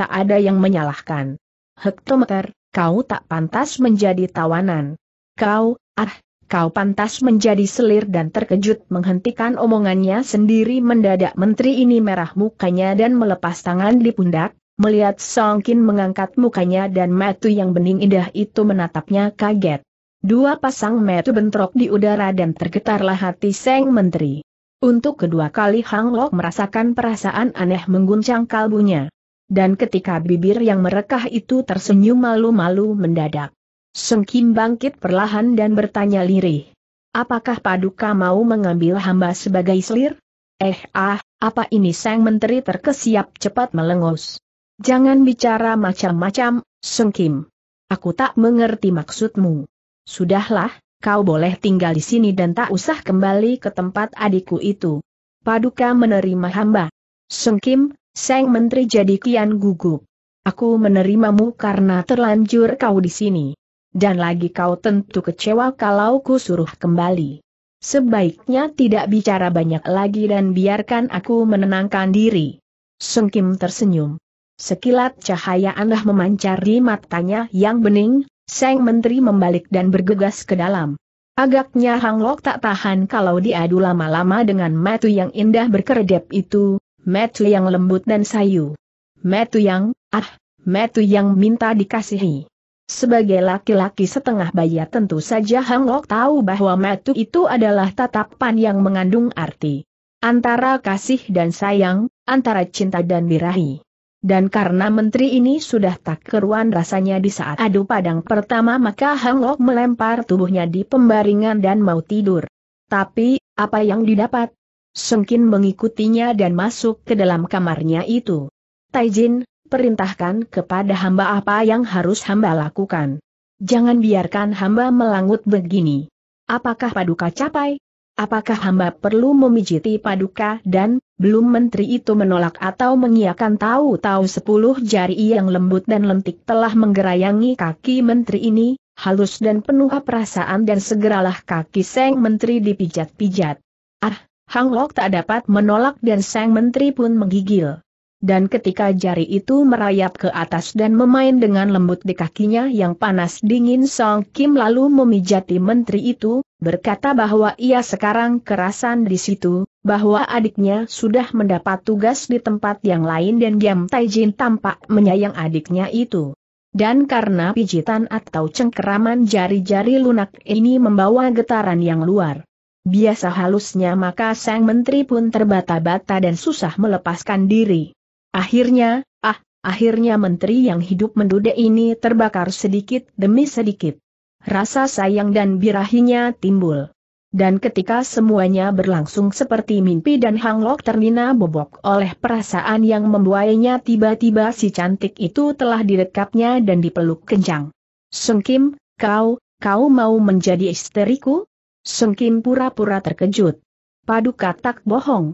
Tak ada yang menyalahkan. Hektometer, kau tak pantas menjadi tawanan. Kau, ah, kau pantas menjadi selir dan terkejut menghentikan omongannya sendiri mendadak menteri ini merah mukanya dan melepas tangan di pundak, melihat Song Kin mengangkat mukanya dan metu yang bening indah itu menatapnya kaget. Dua pasang metu bentrok di udara dan tergetarlah hati Seng Menteri. Untuk kedua kali Hang Lok merasakan perasaan aneh mengguncang kalbunya. Dan ketika bibir yang merekah itu tersenyum malu-malu mendadak. Sung Kim bangkit perlahan dan bertanya lirih. Apakah Paduka mau mengambil hamba sebagai selir? Eh ah, apa ini sang menteri terkesiap cepat melengus. Jangan bicara macam-macam, Sung Kim. Aku tak mengerti maksudmu. Sudahlah, kau boleh tinggal di sini dan tak usah kembali ke tempat adikku itu. Paduka menerima hamba. Sung Kim, sang menteri jadi kian gugup. Aku menerimamu karena terlanjur kau di sini. Dan lagi kau tentu kecewa kalau ku suruh kembali. Sebaiknya tidak bicara banyak lagi dan biarkan aku menenangkan diri. Sung Kim tersenyum. Sekilat cahaya aneh memancar di matanya yang bening, Seng Menteri membalik dan bergegas ke dalam. Agaknya Hang Lok tak tahan kalau diadu lama-lama dengan metu yang indah berkeredep itu, metu yang lembut dan sayu. Metu yang, ah, metu yang minta dikasihi. Sebagai laki-laki setengah bayar tentu saja Hang Lok tahu bahwa metu itu adalah tatapan yang mengandung arti. Antara kasih dan sayang, antara cinta dan birahi. Dan karena menteri ini sudah tak keruan rasanya di saat adu padang pertama maka Hang Lok melempar tubuhnya di pembaringan dan mau tidur. Tapi, apa yang didapat? Sengkin mengikutinya dan masuk ke dalam kamarnya itu. Taijin, perintahkan kepada hamba apa yang harus hamba lakukan. Jangan biarkan hamba melangut begini. Apakah paduka capai? Apakah hamba perlu memijiti paduka dan, belum menteri itu menolak atau mengiakan tahu-tahu sepuluh jari yang lembut dan lentik telah menggerayangi kaki menteri ini, halus dan penuh perasaan dan segeralah kaki seng menteri dipijat-pijat. Ah, Hang Lok tak dapat menolak dan sang menteri pun menggigil dan ketika jari itu merayap ke atas dan memain dengan lembut di kakinya yang panas dingin Song Kim lalu memijati menteri itu, berkata bahwa ia sekarang kerasan di situ, bahwa adiknya sudah mendapat tugas di tempat yang lain dan Giam Taijin tampak menyayang adiknya itu. Dan karena pijitan atau cengkeraman jari-jari lunak ini membawa getaran yang luar biasa halusnya maka sang menteri pun terbata-bata dan susah melepaskan diri. Akhirnya, ah, akhirnya menteri yang hidup menduda ini terbakar sedikit demi sedikit. Rasa sayang dan birahinya timbul. Dan ketika semuanya berlangsung seperti mimpi dan hanglok, Lok ternina bobok oleh perasaan yang membuainya tiba-tiba si cantik itu telah direkapnya dan dipeluk kencang. Sung Kim, kau, kau mau menjadi isteriku? Kim pura-pura terkejut. Paduka tak bohong.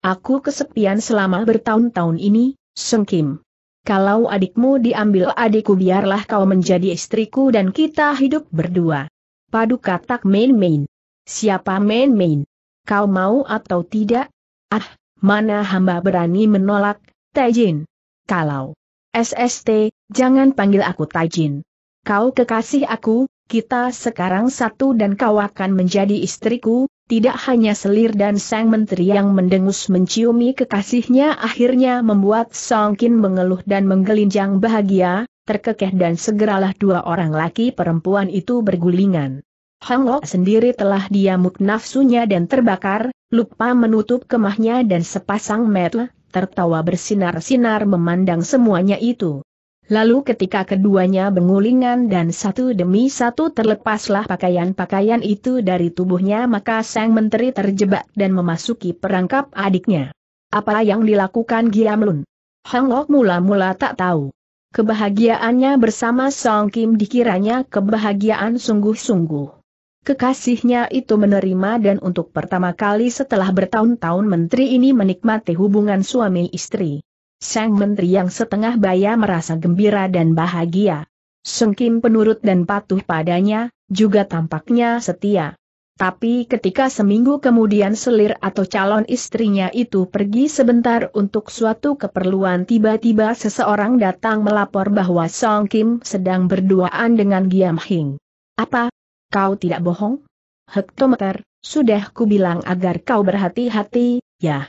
Aku kesepian selama bertahun-tahun ini, Sung Kim. Kalau adikmu diambil adikku biarlah kau menjadi istriku dan kita hidup berdua. Padu katak main-main. Siapa main-main? Kau mau atau tidak? Ah, mana hamba berani menolak, Taijin. Kalau SST, jangan panggil aku Taijin. Kau kekasih aku, kita sekarang satu dan kau akan menjadi istriku, tidak hanya selir dan sang menteri yang mendengus menciumi kekasihnya akhirnya membuat Song Kin mengeluh dan menggelinjang bahagia, terkekeh dan segeralah dua orang laki perempuan itu bergulingan. Hang Lok sendiri telah diamuk nafsunya dan terbakar, lupa menutup kemahnya dan sepasang mata tertawa bersinar-sinar memandang semuanya itu. Lalu ketika keduanya bengulingan dan satu demi satu terlepaslah pakaian-pakaian itu dari tubuhnya maka sang menteri terjebak dan memasuki perangkap adiknya. Apa yang dilakukan Giamlun? Hang Lok mula-mula tak tahu. Kebahagiaannya bersama Song Kim dikiranya kebahagiaan sungguh-sungguh. Kekasihnya itu menerima dan untuk pertama kali setelah bertahun-tahun menteri ini menikmati hubungan suami istri. Sang menteri yang setengah baya merasa gembira dan bahagia. Sung Kim penurut dan patuh padanya, juga tampaknya setia. Tapi ketika seminggu kemudian selir atau calon istrinya itu pergi sebentar untuk suatu keperluan tiba-tiba seseorang datang melapor bahwa Song Kim sedang berduaan dengan Giam Hing. Apa? Kau tidak bohong? Hektometer, sudah kubilang agar kau berhati-hati, ya.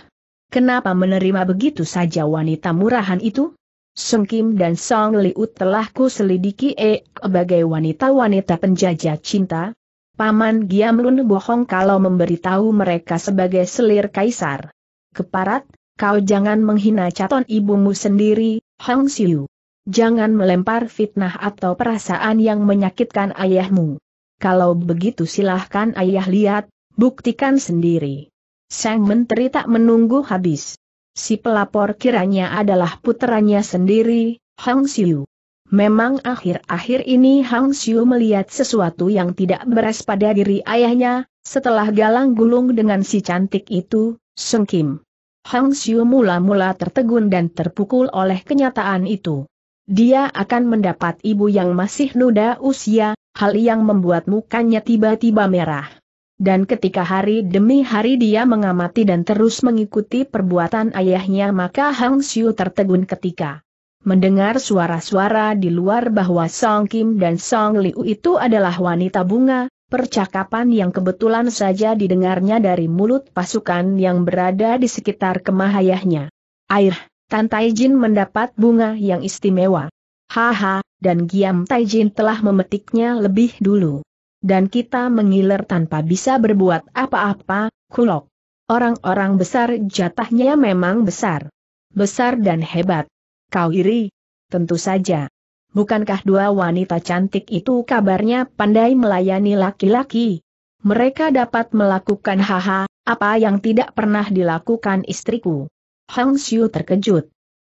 Kenapa menerima begitu saja wanita murahan itu? Sung Kim dan Song Liut telah kuselidiki selidiki eh, sebagai wanita-wanita penjajah cinta. Paman Giam Lun bohong kalau memberitahu mereka sebagai selir kaisar. Keparat, kau jangan menghina caton ibumu sendiri, Hong Siu. Jangan melempar fitnah atau perasaan yang menyakitkan ayahmu. Kalau begitu silahkan ayah lihat, buktikan sendiri. Sang menteri tak menunggu habis. Si pelapor kiranya adalah puteranya sendiri, Hang Xiu. Memang akhir-akhir ini Hang Xiu melihat sesuatu yang tidak beres pada diri ayahnya, setelah galang gulung dengan si cantik itu, Sung Kim. Hang Xiu mula-mula tertegun dan terpukul oleh kenyataan itu. Dia akan mendapat ibu yang masih muda usia, hal yang membuat mukanya tiba-tiba merah dan ketika hari demi hari dia mengamati dan terus mengikuti perbuatan ayahnya maka Hang Xiu tertegun ketika mendengar suara-suara di luar bahwa Song Kim dan Song Liu itu adalah wanita bunga, percakapan yang kebetulan saja didengarnya dari mulut pasukan yang berada di sekitar kemah ayahnya. Air, Tan Taijin mendapat bunga yang istimewa. Haha, dan Giam Taijin telah memetiknya lebih dulu dan kita mengiler tanpa bisa berbuat apa-apa, kulok. Orang-orang besar jatahnya memang besar. Besar dan hebat. Kau iri? Tentu saja. Bukankah dua wanita cantik itu kabarnya pandai melayani laki-laki? Mereka dapat melakukan haha, apa yang tidak pernah dilakukan istriku. Hang Xiu terkejut.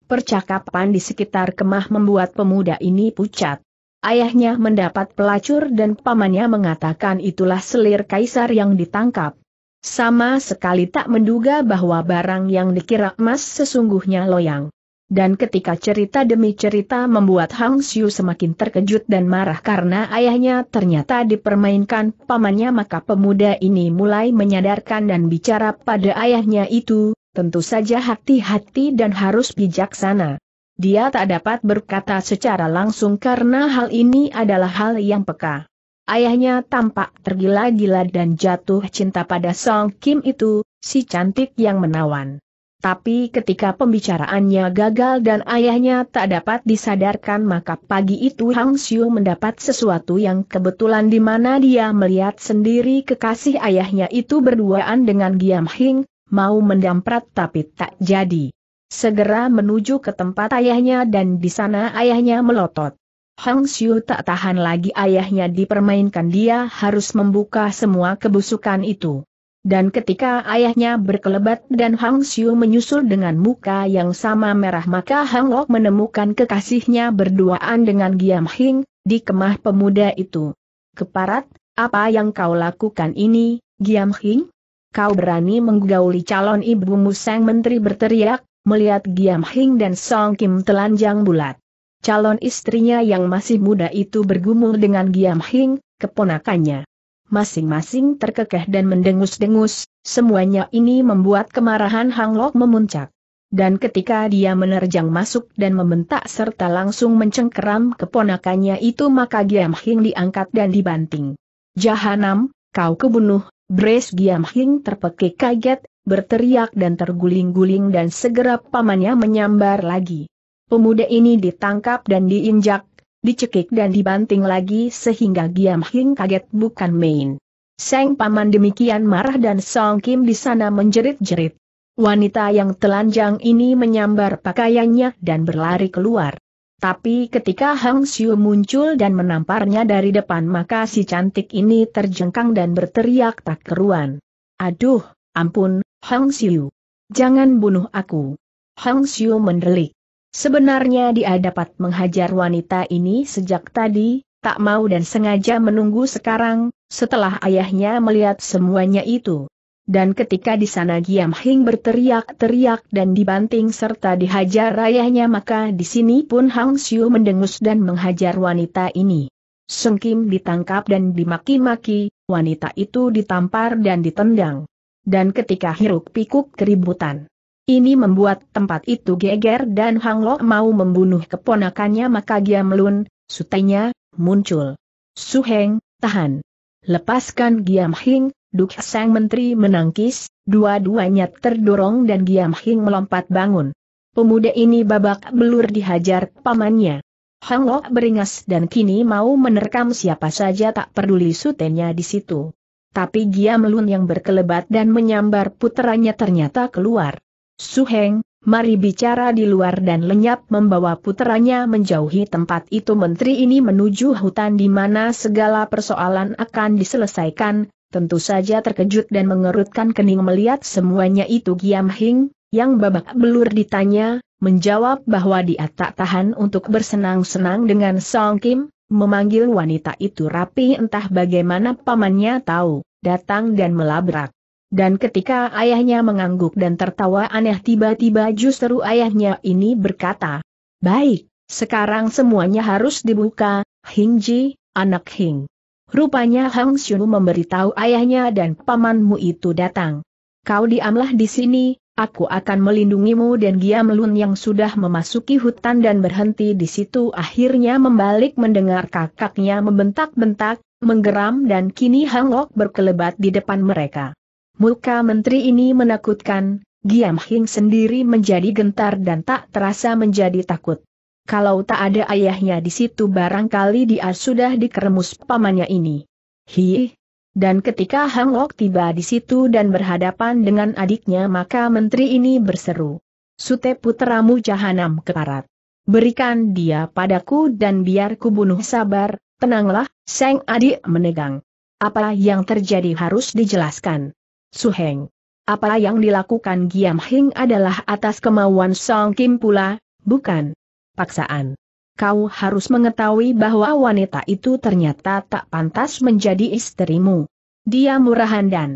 Percakapan di sekitar kemah membuat pemuda ini pucat. Ayahnya mendapat pelacur dan pamannya mengatakan itulah selir kaisar yang ditangkap. Sama sekali tak menduga bahwa barang yang dikira emas sesungguhnya loyang. Dan ketika cerita demi cerita membuat Hang Xiu semakin terkejut dan marah karena ayahnya ternyata dipermainkan pamannya maka pemuda ini mulai menyadarkan dan bicara pada ayahnya itu, tentu saja hati-hati dan harus bijaksana. Dia tak dapat berkata secara langsung karena hal ini adalah hal yang peka. Ayahnya tampak tergila-gila dan jatuh cinta pada Song Kim itu, si cantik yang menawan. Tapi ketika pembicaraannya gagal dan ayahnya tak dapat disadarkan maka pagi itu Hang Xiu mendapat sesuatu yang kebetulan di mana dia melihat sendiri kekasih ayahnya itu berduaan dengan Giam Hing, mau mendamprat tapi tak jadi. Segera menuju ke tempat ayahnya dan di sana ayahnya melotot. Hang Xiu tak tahan lagi ayahnya dipermainkan dia harus membuka semua kebusukan itu. Dan ketika ayahnya berkelebat dan Hang Xiu menyusul dengan muka yang sama merah maka Hang Lok menemukan kekasihnya berduaan dengan Giam Hing, di kemah pemuda itu. Keparat, apa yang kau lakukan ini, Giam Hing? Kau berani menggauli calon ibumu sang menteri berteriak, melihat Giam Hing dan Song Kim telanjang bulat. Calon istrinya yang masih muda itu bergumul dengan Giam Hing, keponakannya. Masing-masing terkekeh dan mendengus-dengus, semuanya ini membuat kemarahan Hang Lok memuncak. Dan ketika dia menerjang masuk dan membentak serta langsung mencengkeram keponakannya itu maka Giam Hing diangkat dan dibanting. Jahanam, kau kebunuh, Brace Giam Hing terpekik kaget, berteriak dan terguling-guling dan segera pamannya menyambar lagi. Pemuda ini ditangkap dan diinjak, dicekik dan dibanting lagi sehingga Giam Hing kaget bukan main. Seng paman demikian marah dan Song Kim di sana menjerit-jerit. Wanita yang telanjang ini menyambar pakaiannya dan berlari keluar. Tapi ketika Hang Xiu muncul dan menamparnya dari depan maka si cantik ini terjengkang dan berteriak tak keruan. Aduh, ampun, Hang Xiu. Jangan bunuh aku. Hang Xiu mendelik. Sebenarnya dia dapat menghajar wanita ini sejak tadi, tak mau dan sengaja menunggu sekarang, setelah ayahnya melihat semuanya itu. Dan ketika di sana Giam Hing berteriak-teriak dan dibanting serta dihajar ayahnya maka di sini pun Hang Xiu mendengus dan menghajar wanita ini. Sung Kim ditangkap dan dimaki-maki, wanita itu ditampar dan ditendang dan ketika hiruk pikuk keributan. Ini membuat tempat itu geger dan Hang Lo mau membunuh keponakannya maka Lun, sutenya, muncul. Suheng, tahan. Lepaskan Giam Hing, Duk Sang Menteri menangkis, dua-duanya terdorong dan Giam Hing melompat bangun. Pemuda ini babak belur dihajar pamannya. Hang Lo beringas dan kini mau menerkam siapa saja tak peduli sutenya di situ. Tapi Giam Lun yang berkelebat dan menyambar putranya ternyata keluar. Suheng, mari bicara di luar dan lenyap membawa putranya menjauhi tempat itu menteri ini menuju hutan di mana segala persoalan akan diselesaikan, tentu saja terkejut dan mengerutkan kening melihat semuanya itu Giam Hing, yang babak belur ditanya, menjawab bahwa dia tak tahan untuk bersenang-senang dengan Song Kim, memanggil wanita itu rapi entah bagaimana pamannya tahu, datang dan melabrak. Dan ketika ayahnya mengangguk dan tertawa aneh tiba-tiba justru ayahnya ini berkata, Baik, sekarang semuanya harus dibuka, Hingji, anak Hing. Rupanya Hang Xiu memberitahu ayahnya dan pamanmu itu datang. Kau diamlah di sini, aku akan melindungimu dan Giam Lun yang sudah memasuki hutan dan berhenti di situ akhirnya membalik mendengar kakaknya membentak-bentak, menggeram dan kini Hangok berkelebat di depan mereka. Muka menteri ini menakutkan, Giam Hing sendiri menjadi gentar dan tak terasa menjadi takut. Kalau tak ada ayahnya di situ barangkali dia sudah dikeremus pamannya ini. Hi, dan ketika Hang Lok tiba di situ dan berhadapan dengan adiknya maka menteri ini berseru. Sute putramu jahanam keparat. Berikan dia padaku dan biar ku bunuh sabar, tenanglah, Seng adik menegang. Apa yang terjadi harus dijelaskan. Suheng. Apa yang dilakukan Giam Hing adalah atas kemauan Song Kim pula, bukan paksaan kau harus mengetahui bahwa wanita itu ternyata tak pantas menjadi istrimu. Dia murahan dan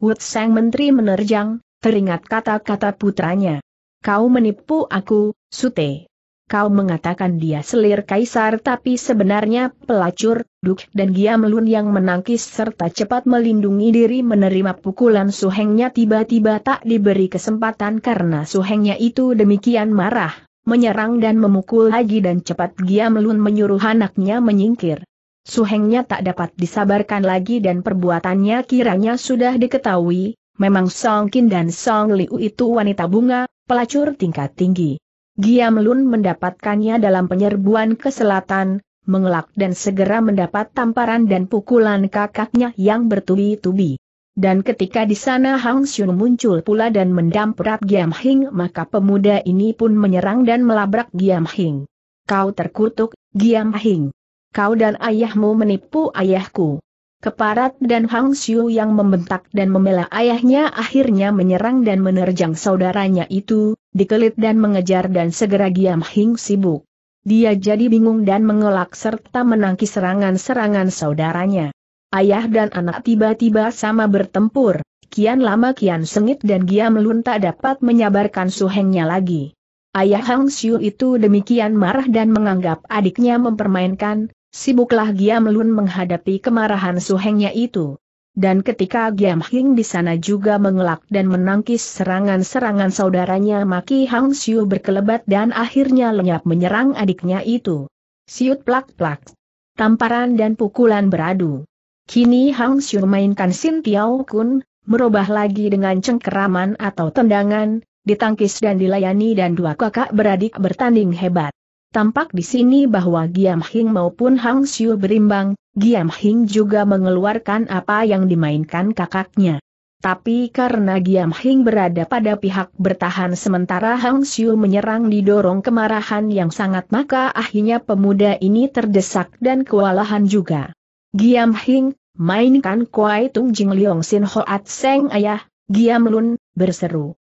Wood Sang Menteri menerjang, teringat kata-kata putranya. Kau menipu aku, Sute. Kau mengatakan dia selir kaisar tapi sebenarnya pelacur, duk dan Giamlun yang menangkis serta cepat melindungi diri menerima pukulan suhengnya tiba-tiba tak diberi kesempatan karena suhengnya itu demikian marah menyerang dan memukul lagi dan cepat Gia Melun menyuruh anaknya menyingkir. Suhengnya tak dapat disabarkan lagi dan perbuatannya kiranya sudah diketahui, memang Song Kin dan Song Liu itu wanita bunga, pelacur tingkat tinggi. Gia Melun mendapatkannya dalam penyerbuan ke selatan, mengelak dan segera mendapat tamparan dan pukulan kakaknya yang bertubi-tubi. Dan ketika di sana Hang Xiu muncul pula dan mendamprat Giam Hing maka pemuda ini pun menyerang dan melabrak Giam Hing. Kau terkutuk, Giam Hing. Kau dan ayahmu menipu ayahku. Keparat dan Hang Xiu yang membentak dan membela ayahnya akhirnya menyerang dan menerjang saudaranya itu, dikelit dan mengejar dan segera Giam Hing sibuk. Dia jadi bingung dan mengelak serta menangkis serangan-serangan saudaranya. Ayah dan anak tiba-tiba sama bertempur, kian lama kian sengit dan Gia Melun tak dapat menyabarkan suhengnya lagi. Ayah Hang Xiu itu demikian marah dan menganggap adiknya mempermainkan, sibuklah Gia Melun menghadapi kemarahan suhengnya itu. Dan ketika Giam Hing di sana juga mengelak dan menangkis serangan-serangan saudaranya Maki Hang Xiu berkelebat dan akhirnya lenyap menyerang adiknya itu. Siut plak-plak. Tamparan dan pukulan beradu. Kini Hang Xiu mainkan Sin Tiao Kun, merubah lagi dengan cengkeraman atau tendangan, ditangkis dan dilayani dan dua kakak beradik bertanding hebat. Tampak di sini bahwa Giam Hing maupun Hang Xiu berimbang, Giam Hing juga mengeluarkan apa yang dimainkan kakaknya. Tapi karena Giam Hing berada pada pihak bertahan sementara Hang Xiu menyerang didorong kemarahan yang sangat maka akhirnya pemuda ini terdesak dan kewalahan juga. Giam Hing, mainkan Kuai Tung Jing Liong Sin Hoat Seng Ayah, Giam Lun, berseru.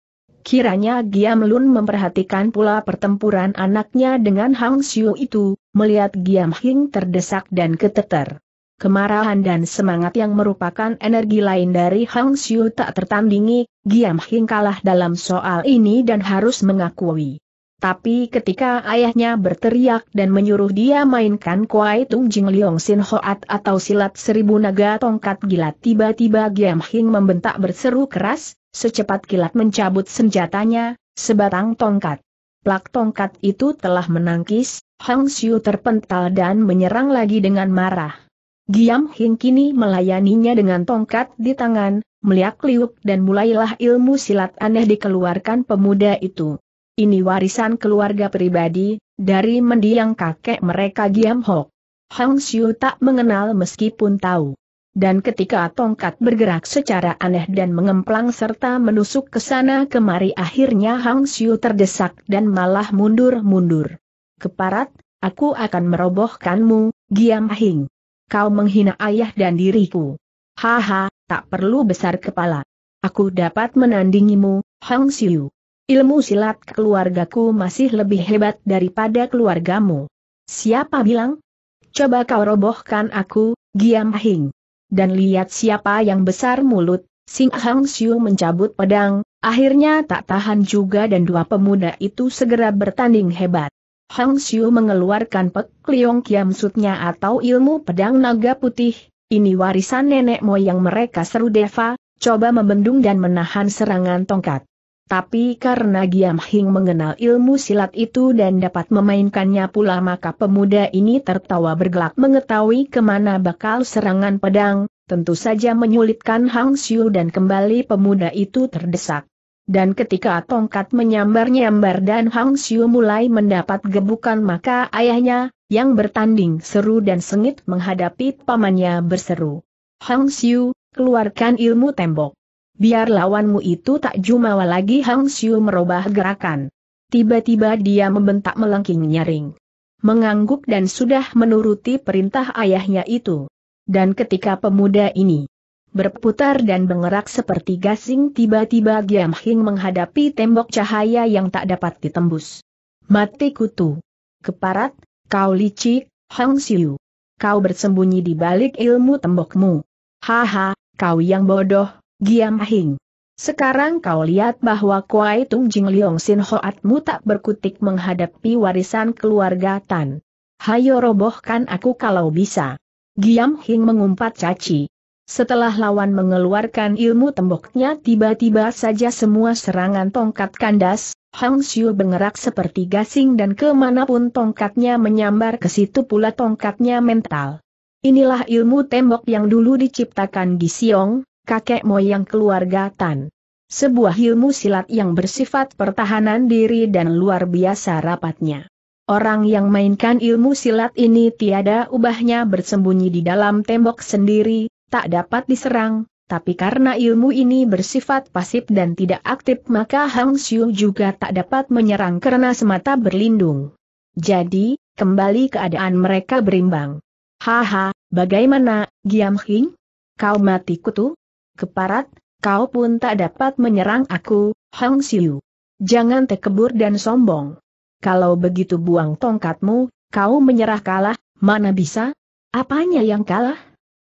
Kiranya Giam Lun memperhatikan pula pertempuran anaknya dengan Hang Xiu itu, melihat Giam Hing terdesak dan keteter. Kemarahan dan semangat yang merupakan energi lain dari Hang Xiu tak tertandingi, Giam Hing kalah dalam soal ini dan harus mengakui. Tapi ketika ayahnya berteriak dan menyuruh dia mainkan Kuai Tung Jing Liong Sin Hoat atau silat seribu naga tongkat gilat tiba-tiba Giam Hing membentak berseru keras, secepat kilat mencabut senjatanya, sebatang tongkat. Plak tongkat itu telah menangkis, Hang Xiu terpental dan menyerang lagi dengan marah. Giam Hing kini melayaninya dengan tongkat di tangan, meliak liuk dan mulailah ilmu silat aneh dikeluarkan pemuda itu. Ini warisan keluarga pribadi, dari mendiang kakek mereka Giam Hok. Hang Xiu tak mengenal meskipun tahu. Dan ketika tongkat bergerak secara aneh dan mengemplang serta menusuk ke sana kemari akhirnya Hang Xiu terdesak dan malah mundur-mundur. Keparat, aku akan merobohkanmu, Giam Hing. Kau menghina ayah dan diriku. Haha, tak perlu besar kepala. Aku dapat menandingimu, Hang Xiu. Ilmu silat keluargaku masih lebih hebat daripada keluargamu. Siapa bilang? Coba kau robohkan aku, Giam Hing. Dan lihat siapa yang besar mulut, Sing Hang Siu mencabut pedang, akhirnya tak tahan juga dan dua pemuda itu segera bertanding hebat. Hang Siu mengeluarkan Pek Liong Kiam Sutnya atau ilmu pedang naga putih, ini warisan nenek moyang mereka seru Deva, coba membendung dan menahan serangan tongkat. Tapi karena Giam Hing mengenal ilmu silat itu dan dapat memainkannya pula maka pemuda ini tertawa bergelak mengetahui kemana bakal serangan pedang, tentu saja menyulitkan Hang Xiu dan kembali pemuda itu terdesak. Dan ketika tongkat menyambar-nyambar dan Hang Xiu mulai mendapat gebukan maka ayahnya, yang bertanding seru dan sengit menghadapi pamannya berseru. Hang Xiu, keluarkan ilmu tembok. Biar lawanmu itu tak jumawa lagi Hang Siu merubah gerakan. Tiba-tiba dia membentak melengking nyaring. Mengangguk dan sudah menuruti perintah ayahnya itu. Dan ketika pemuda ini berputar dan bergerak seperti gasing tiba-tiba Giam Hing menghadapi tembok cahaya yang tak dapat ditembus. Mati kutu. Keparat, kau licik, Hang Siu. Kau bersembunyi di balik ilmu tembokmu. Haha, kau yang bodoh, Giam Hing. Sekarang kau lihat bahwa Kuai Tung Jing liong Sin Hoatmu tak berkutik menghadapi warisan keluarga Tan. Hayo robohkan aku kalau bisa. Giam Hing mengumpat caci. Setelah lawan mengeluarkan ilmu temboknya tiba-tiba saja semua serangan tongkat kandas, Hang Xiu bergerak seperti gasing dan kemanapun tongkatnya menyambar ke situ pula tongkatnya mental. Inilah ilmu tembok yang dulu diciptakan Gisiong, kakek moyang keluarga Tan. Sebuah ilmu silat yang bersifat pertahanan diri dan luar biasa rapatnya. Orang yang mainkan ilmu silat ini tiada ubahnya bersembunyi di dalam tembok sendiri, tak dapat diserang, tapi karena ilmu ini bersifat pasif dan tidak aktif maka Hang Xiu juga tak dapat menyerang karena semata berlindung. Jadi, kembali keadaan mereka berimbang. Haha, bagaimana, Giam Hing? Kau mati kutu? Keparat, kau pun tak dapat menyerang aku, Hang Siu. Jangan tekebur dan sombong. Kalau begitu buang tongkatmu, kau menyerah kalah, mana bisa? Apanya yang kalah?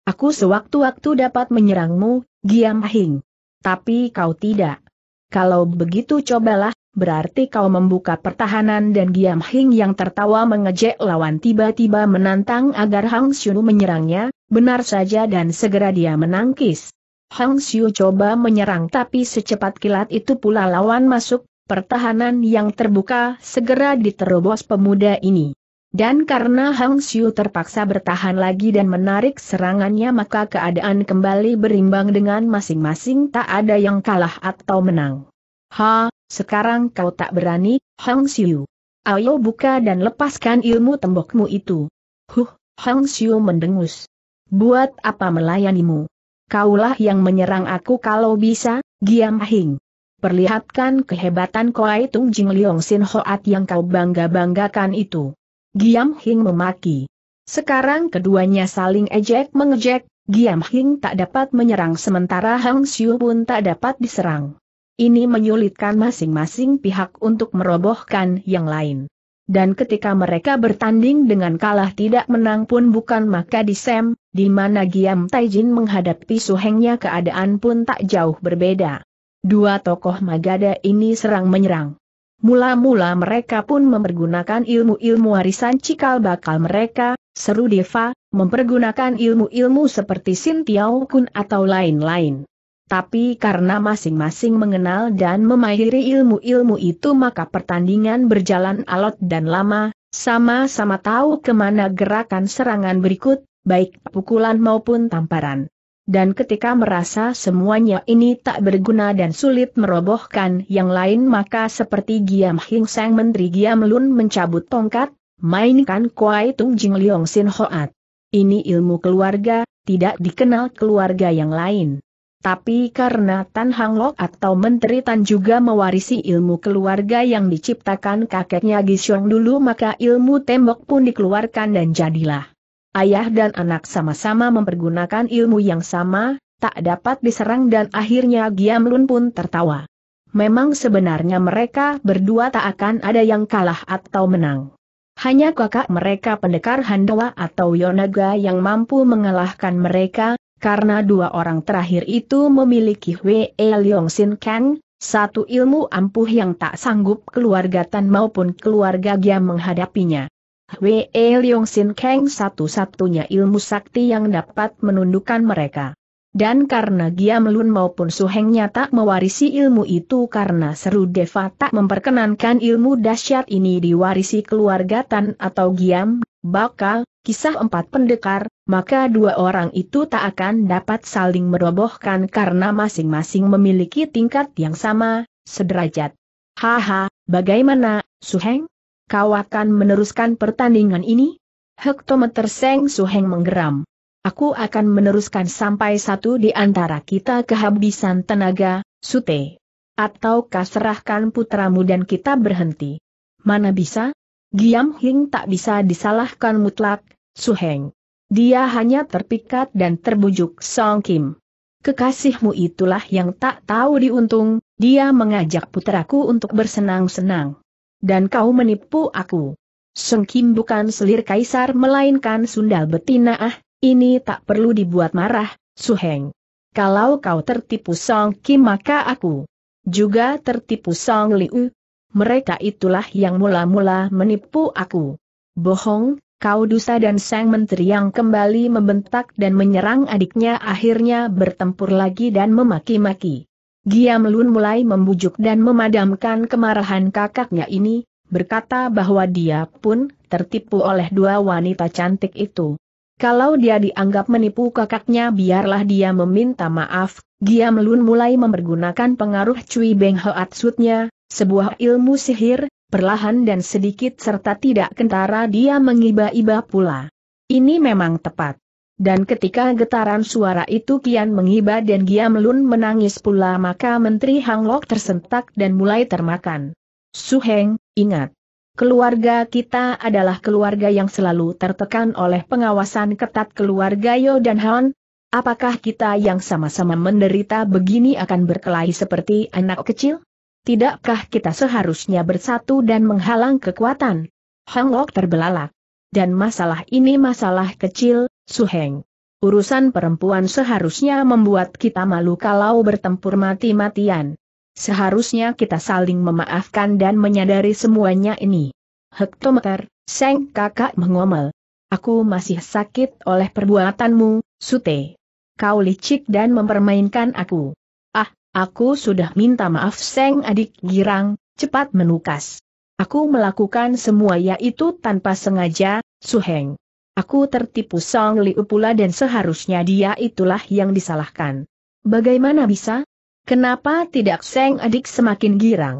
Aku sewaktu-waktu dapat menyerangmu, Giam Hing. Tapi kau tidak. Kalau begitu cobalah, berarti kau membuka pertahanan dan Giam Hing yang tertawa mengejek lawan tiba-tiba menantang agar Hang Xiu menyerangnya, benar saja dan segera dia menangkis. Hang Xiu coba menyerang tapi secepat kilat itu pula lawan masuk, pertahanan yang terbuka segera diterobos pemuda ini. Dan karena Hang Xiu terpaksa bertahan lagi dan menarik serangannya maka keadaan kembali berimbang dengan masing-masing tak ada yang kalah atau menang. Ha, sekarang kau tak berani, Hang Xiu. Ayo buka dan lepaskan ilmu tembokmu itu. Huh, Hang Xiu mendengus. Buat apa melayanimu? Kaulah yang menyerang aku kalau bisa, Giam Hing. Perlihatkan kehebatan Koai Tung Jing Liong Sin Hoat yang kau bangga-banggakan itu. Giam Hing memaki. Sekarang keduanya saling ejek mengejek, Giam Hing tak dapat menyerang sementara Hang Xiu pun tak dapat diserang. Ini menyulitkan masing-masing pihak untuk merobohkan yang lain. Dan ketika mereka bertanding dengan kalah tidak menang pun bukan maka di Sem, di mana Giam Taijin menghadapi suhengnya keadaan pun tak jauh berbeda. Dua tokoh Magada ini serang menyerang. Mula-mula mereka pun mempergunakan ilmu-ilmu warisan cikal bakal mereka, seru Deva, mempergunakan ilmu-ilmu seperti Sin Kun atau lain-lain. Tapi karena masing-masing mengenal dan memahiri ilmu-ilmu itu maka pertandingan berjalan alot dan lama, sama-sama tahu kemana gerakan serangan berikut, baik pukulan maupun tamparan. Dan ketika merasa semuanya ini tak berguna dan sulit merobohkan yang lain maka seperti Giam Hing Seng Menteri Giam Lun mencabut tongkat, mainkan Kuai Tung Jing Liong Sin Hoat. Ini ilmu keluarga, tidak dikenal keluarga yang lain. Tapi karena Tan Hang Lok atau Menteri Tan juga mewarisi ilmu keluarga yang diciptakan kakeknya Gisong dulu maka ilmu tembok pun dikeluarkan dan jadilah. Ayah dan anak sama-sama mempergunakan ilmu yang sama, tak dapat diserang dan akhirnya Giam Lun pun tertawa. Memang sebenarnya mereka berdua tak akan ada yang kalah atau menang. Hanya kakak mereka pendekar Handawa atau Yonaga yang mampu mengalahkan mereka, karena dua orang terakhir itu memiliki Wei Leong Sin Kang, satu ilmu ampuh yang tak sanggup keluarga Tan maupun keluarga Gia menghadapinya. Wei Leong Sin Kang satu-satunya ilmu sakti yang dapat menundukkan mereka. Dan karena Gia Melun maupun Suhengnya tak mewarisi ilmu itu karena Seru Deva tak memperkenankan ilmu dahsyat ini diwarisi keluarga Tan atau Giam, bakal, kisah empat pendekar, maka dua orang itu tak akan dapat saling merobohkan karena masing-masing memiliki tingkat yang sama, sederajat. Haha, bagaimana, Suheng? Kau akan meneruskan pertandingan ini? Hektometer Seng Suheng menggeram. Aku akan meneruskan sampai satu di antara kita kehabisan tenaga, Sute. Atau serahkan putramu dan kita berhenti. Mana bisa, Giam Hing tak bisa disalahkan mutlak, Su Heng. Dia hanya terpikat dan terbujuk Song Kim. Kekasihmu itulah yang tak tahu diuntung, dia mengajak puteraku untuk bersenang-senang. Dan kau menipu aku. Song Kim bukan selir kaisar melainkan sundal betina ah, ini tak perlu dibuat marah, Su Heng. Kalau kau tertipu Song Kim maka aku juga tertipu Song Liu, mereka itulah yang mula-mula menipu aku. Bohong, kau dusta dan sang menteri yang kembali membentak dan menyerang adiknya akhirnya bertempur lagi dan memaki-maki. Giam Lun mulai membujuk dan memadamkan kemarahan kakaknya ini, berkata bahwa dia pun tertipu oleh dua wanita cantik itu. Kalau dia dianggap menipu kakaknya biarlah dia meminta maaf, Giam Lun mulai mempergunakan pengaruh Cui Beng Hoat Sutnya, sebuah ilmu sihir, perlahan dan sedikit serta tidak kentara dia mengiba-iba pula. Ini memang tepat. Dan ketika getaran suara itu kian mengiba dan dia melun menangis pula maka Menteri Hanglok tersentak dan mulai termakan. Suheng, ingat. Keluarga kita adalah keluarga yang selalu tertekan oleh pengawasan ketat keluarga Yo dan Han. Apakah kita yang sama-sama menderita begini akan berkelahi seperti anak kecil? tidakkah kita seharusnya bersatu dan menghalang kekuatan? Hang Lok terbelalak. Dan masalah ini masalah kecil, Suheng. Urusan perempuan seharusnya membuat kita malu kalau bertempur mati-matian. Seharusnya kita saling memaafkan dan menyadari semuanya ini. Hektometer, Seng kakak mengomel. Aku masih sakit oleh perbuatanmu, Sute. Kau licik dan mempermainkan aku. Aku sudah minta maaf Seng adik girang, cepat menukas. Aku melakukan semua yaitu tanpa sengaja, Suheng. Aku tertipu Song Liu pula dan seharusnya dia itulah yang disalahkan. Bagaimana bisa? Kenapa tidak Seng adik semakin girang?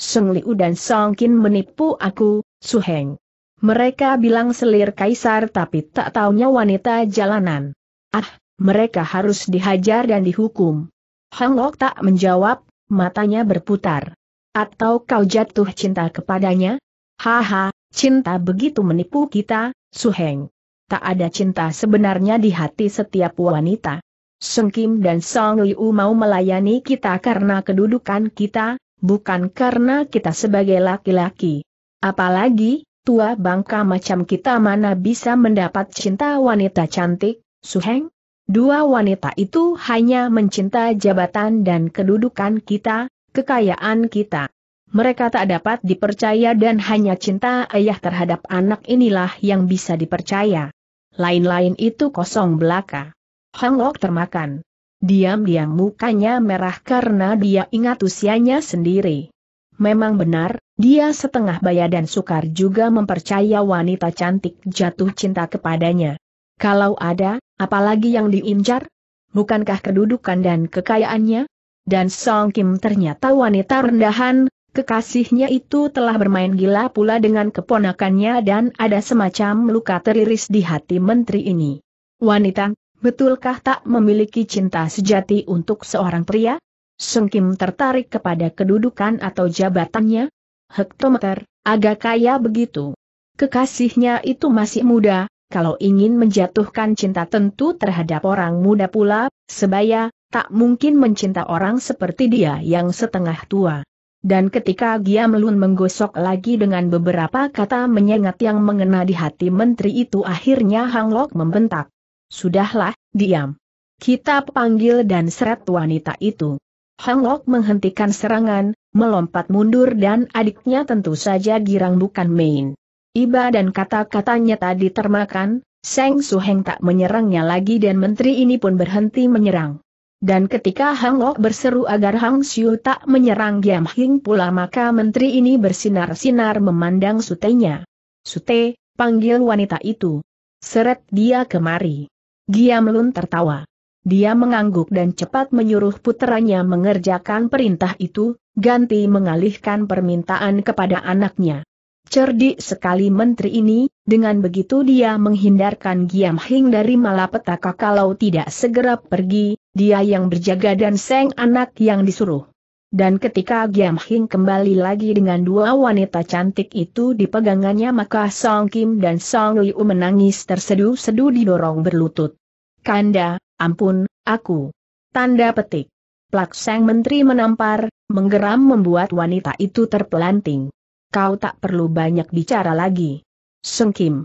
Song Liu dan Song Kin menipu aku, Suheng. Mereka bilang selir kaisar tapi tak taunya wanita jalanan. Ah, mereka harus dihajar dan dihukum. Hang Lok tak menjawab, matanya berputar. Atau kau jatuh cinta kepadanya? Haha, cinta begitu menipu kita, Su Heng. Tak ada cinta sebenarnya di hati setiap wanita. Sung Kim dan Song Liu mau melayani kita karena kedudukan kita, bukan karena kita sebagai laki-laki. Apalagi, tua bangka macam kita mana bisa mendapat cinta wanita cantik, Su Heng? Dua wanita itu hanya mencinta jabatan dan kedudukan kita, kekayaan kita. Mereka tak dapat dipercaya dan hanya cinta ayah terhadap anak inilah yang bisa dipercaya. Lain-lain itu kosong belaka. Hang Lok termakan. Diam-diam mukanya merah karena dia ingat usianya sendiri. Memang benar, dia setengah baya dan sukar juga mempercaya wanita cantik jatuh cinta kepadanya. Kalau ada, apalagi yang diincar? Bukankah kedudukan dan kekayaannya? Dan Song Kim ternyata wanita rendahan, kekasihnya itu telah bermain gila pula dengan keponakannya dan ada semacam luka teriris di hati menteri ini. Wanita, betulkah tak memiliki cinta sejati untuk seorang pria? Song Kim tertarik kepada kedudukan atau jabatannya? Hektometer, agak kaya begitu. Kekasihnya itu masih muda, kalau ingin menjatuhkan cinta tentu terhadap orang muda pula, sebaya, tak mungkin mencinta orang seperti dia yang setengah tua. Dan ketika dia Melun menggosok lagi dengan beberapa kata menyengat yang mengena di hati menteri itu akhirnya Hang Lok membentak. Sudahlah, diam. Kita panggil dan seret wanita itu. Hang Lok menghentikan serangan, melompat mundur dan adiknya tentu saja girang bukan main tiba dan kata-katanya tadi termakan, Seng Suheng tak menyerangnya lagi dan menteri ini pun berhenti menyerang. Dan ketika Hang Lok berseru agar Hang Xiu tak menyerang Giam Hing pula maka menteri ini bersinar-sinar memandang sutenya. Sute, panggil wanita itu. Seret dia kemari. Giam Lun tertawa. Dia mengangguk dan cepat menyuruh putranya mengerjakan perintah itu, ganti mengalihkan permintaan kepada anaknya. Cerdik sekali menteri ini, dengan begitu dia menghindarkan Giam Hing dari malapetaka kalau tidak segera pergi, dia yang berjaga dan seng anak yang disuruh. Dan ketika Giam Hing kembali lagi dengan dua wanita cantik itu di pegangannya maka Song Kim dan Song Liu menangis terseduh-seduh didorong berlutut. Kanda, ampun, aku. Tanda petik. Plak Seng Menteri menampar, menggeram membuat wanita itu terpelanting kau tak perlu banyak bicara lagi. Seng Kim.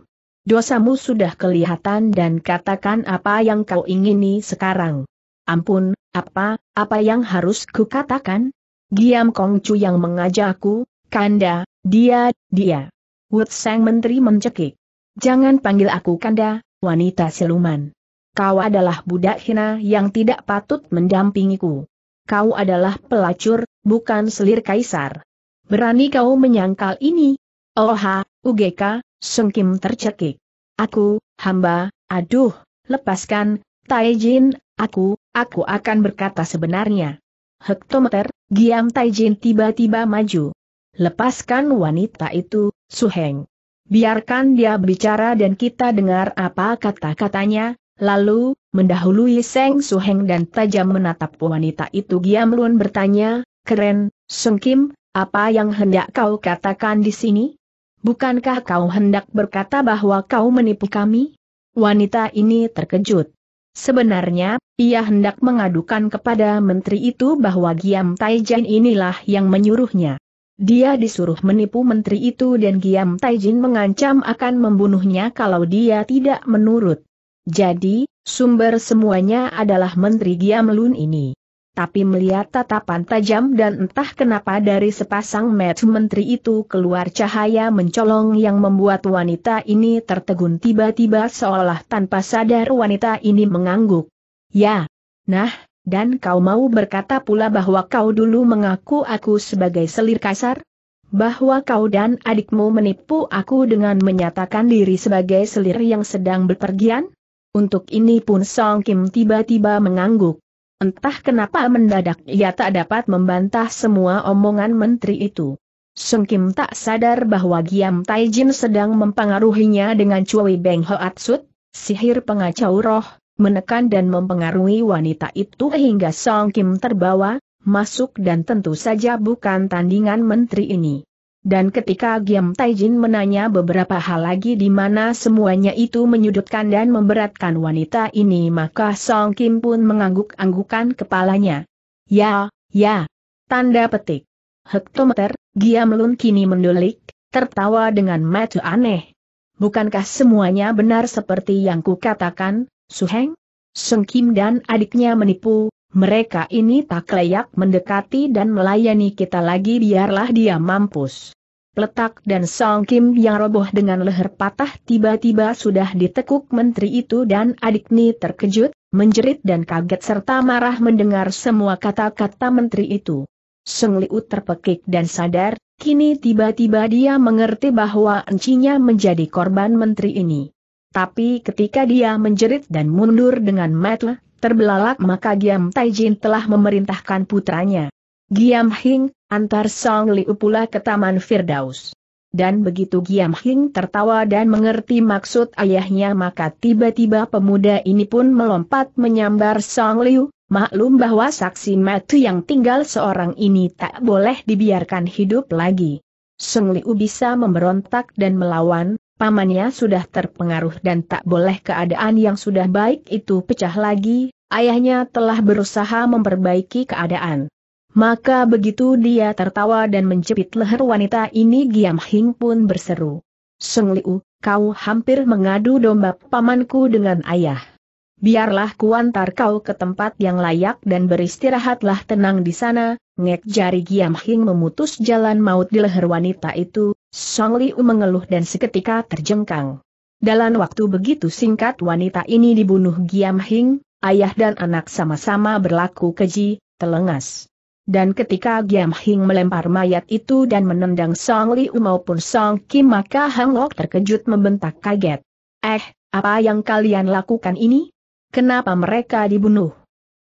Dosamu sudah kelihatan dan katakan apa yang kau ingini sekarang. Ampun, apa, apa yang harus kukatakan? Giam Kong Chu yang mengajakku, Kanda, dia, dia. Wood Sang Menteri mencekik. Jangan panggil aku Kanda, wanita siluman. Kau adalah budak hina yang tidak patut mendampingiku. Kau adalah pelacur, bukan selir kaisar. Berani kau menyangkal ini? Oha, oh UGK, Sung tercekik. Aku, hamba, aduh, lepaskan, Taijin, aku, aku akan berkata sebenarnya. Hektometer, Giam Taijin tiba-tiba maju. Lepaskan wanita itu, Suheng. Biarkan dia bicara dan kita dengar apa kata-katanya, lalu, mendahului Seng Suheng dan tajam menatap wanita itu Giam Lun bertanya, keren, Sung Kim, apa yang hendak kau katakan di sini? Bukankah kau hendak berkata bahwa kau menipu kami? Wanita ini terkejut. Sebenarnya, ia hendak mengadukan kepada menteri itu bahwa Giam Taijin inilah yang menyuruhnya. Dia disuruh menipu menteri itu dan Giam Taijin mengancam akan membunuhnya kalau dia tidak menurut. Jadi, sumber semuanya adalah Menteri Giam Lun ini tapi melihat tatapan tajam dan entah kenapa dari sepasang mata menteri itu keluar cahaya mencolong yang membuat wanita ini tertegun tiba-tiba seolah tanpa sadar wanita ini mengangguk. Ya, nah, dan kau mau berkata pula bahwa kau dulu mengaku aku sebagai selir kasar? Bahwa kau dan adikmu menipu aku dengan menyatakan diri sebagai selir yang sedang berpergian? Untuk ini pun Song Kim tiba-tiba mengangguk. Entah kenapa mendadak ia tak dapat membantah semua omongan menteri itu. Sung Kim tak sadar bahwa Giam Tai Jin sedang mempengaruhinya dengan Cui Beng Hoat sihir pengacau roh, menekan dan mempengaruhi wanita itu hingga Song Kim terbawa, masuk dan tentu saja bukan tandingan menteri ini. Dan ketika Giam Taijin menanya beberapa hal lagi di mana semuanya itu menyudutkan dan memberatkan wanita ini maka Song Kim pun mengangguk-anggukan kepalanya. Ya, ya. Tanda petik. Hektometer, Giam Lun kini mendulik, tertawa dengan mata aneh. Bukankah semuanya benar seperti yang kukatakan, Suheng? Song Kim dan adiknya menipu, mereka ini tak layak mendekati dan melayani kita lagi biarlah dia mampus. Peletak dan Song Kim yang roboh dengan leher patah tiba-tiba sudah ditekuk menteri itu dan adik adikni terkejut, menjerit dan kaget serta marah mendengar semua kata-kata menteri itu. Seng Liu terpekik dan sadar, kini tiba-tiba dia mengerti bahwa encinya menjadi korban menteri ini. Tapi ketika dia menjerit dan mundur dengan matlah, terbelalak maka Giam Taijin telah memerintahkan putranya. Giam Hing, antar Song Liu pula ke Taman Firdaus. Dan begitu Giam Hing tertawa dan mengerti maksud ayahnya maka tiba-tiba pemuda ini pun melompat menyambar Song Liu, maklum bahwa saksi mati yang tinggal seorang ini tak boleh dibiarkan hidup lagi. Song Liu bisa memberontak dan melawan, pamannya sudah terpengaruh dan tak boleh keadaan yang sudah baik itu pecah lagi, Ayahnya telah berusaha memperbaiki keadaan. Maka begitu dia tertawa dan menjepit leher wanita ini Giam Hing pun berseru. Seng Liu, kau hampir mengadu domba pamanku dengan ayah. Biarlah kuantar kau ke tempat yang layak dan beristirahatlah tenang di sana, ngek jari Giam Hing memutus jalan maut di leher wanita itu, Song Liu mengeluh dan seketika terjengkang. Dalam waktu begitu singkat wanita ini dibunuh Giam Hing, ayah dan anak sama-sama berlaku keji, telengas. Dan ketika Giam Hing melempar mayat itu dan menendang Song Liu maupun Song Kim maka Hang Lok terkejut membentak kaget. Eh, apa yang kalian lakukan ini? Kenapa mereka dibunuh?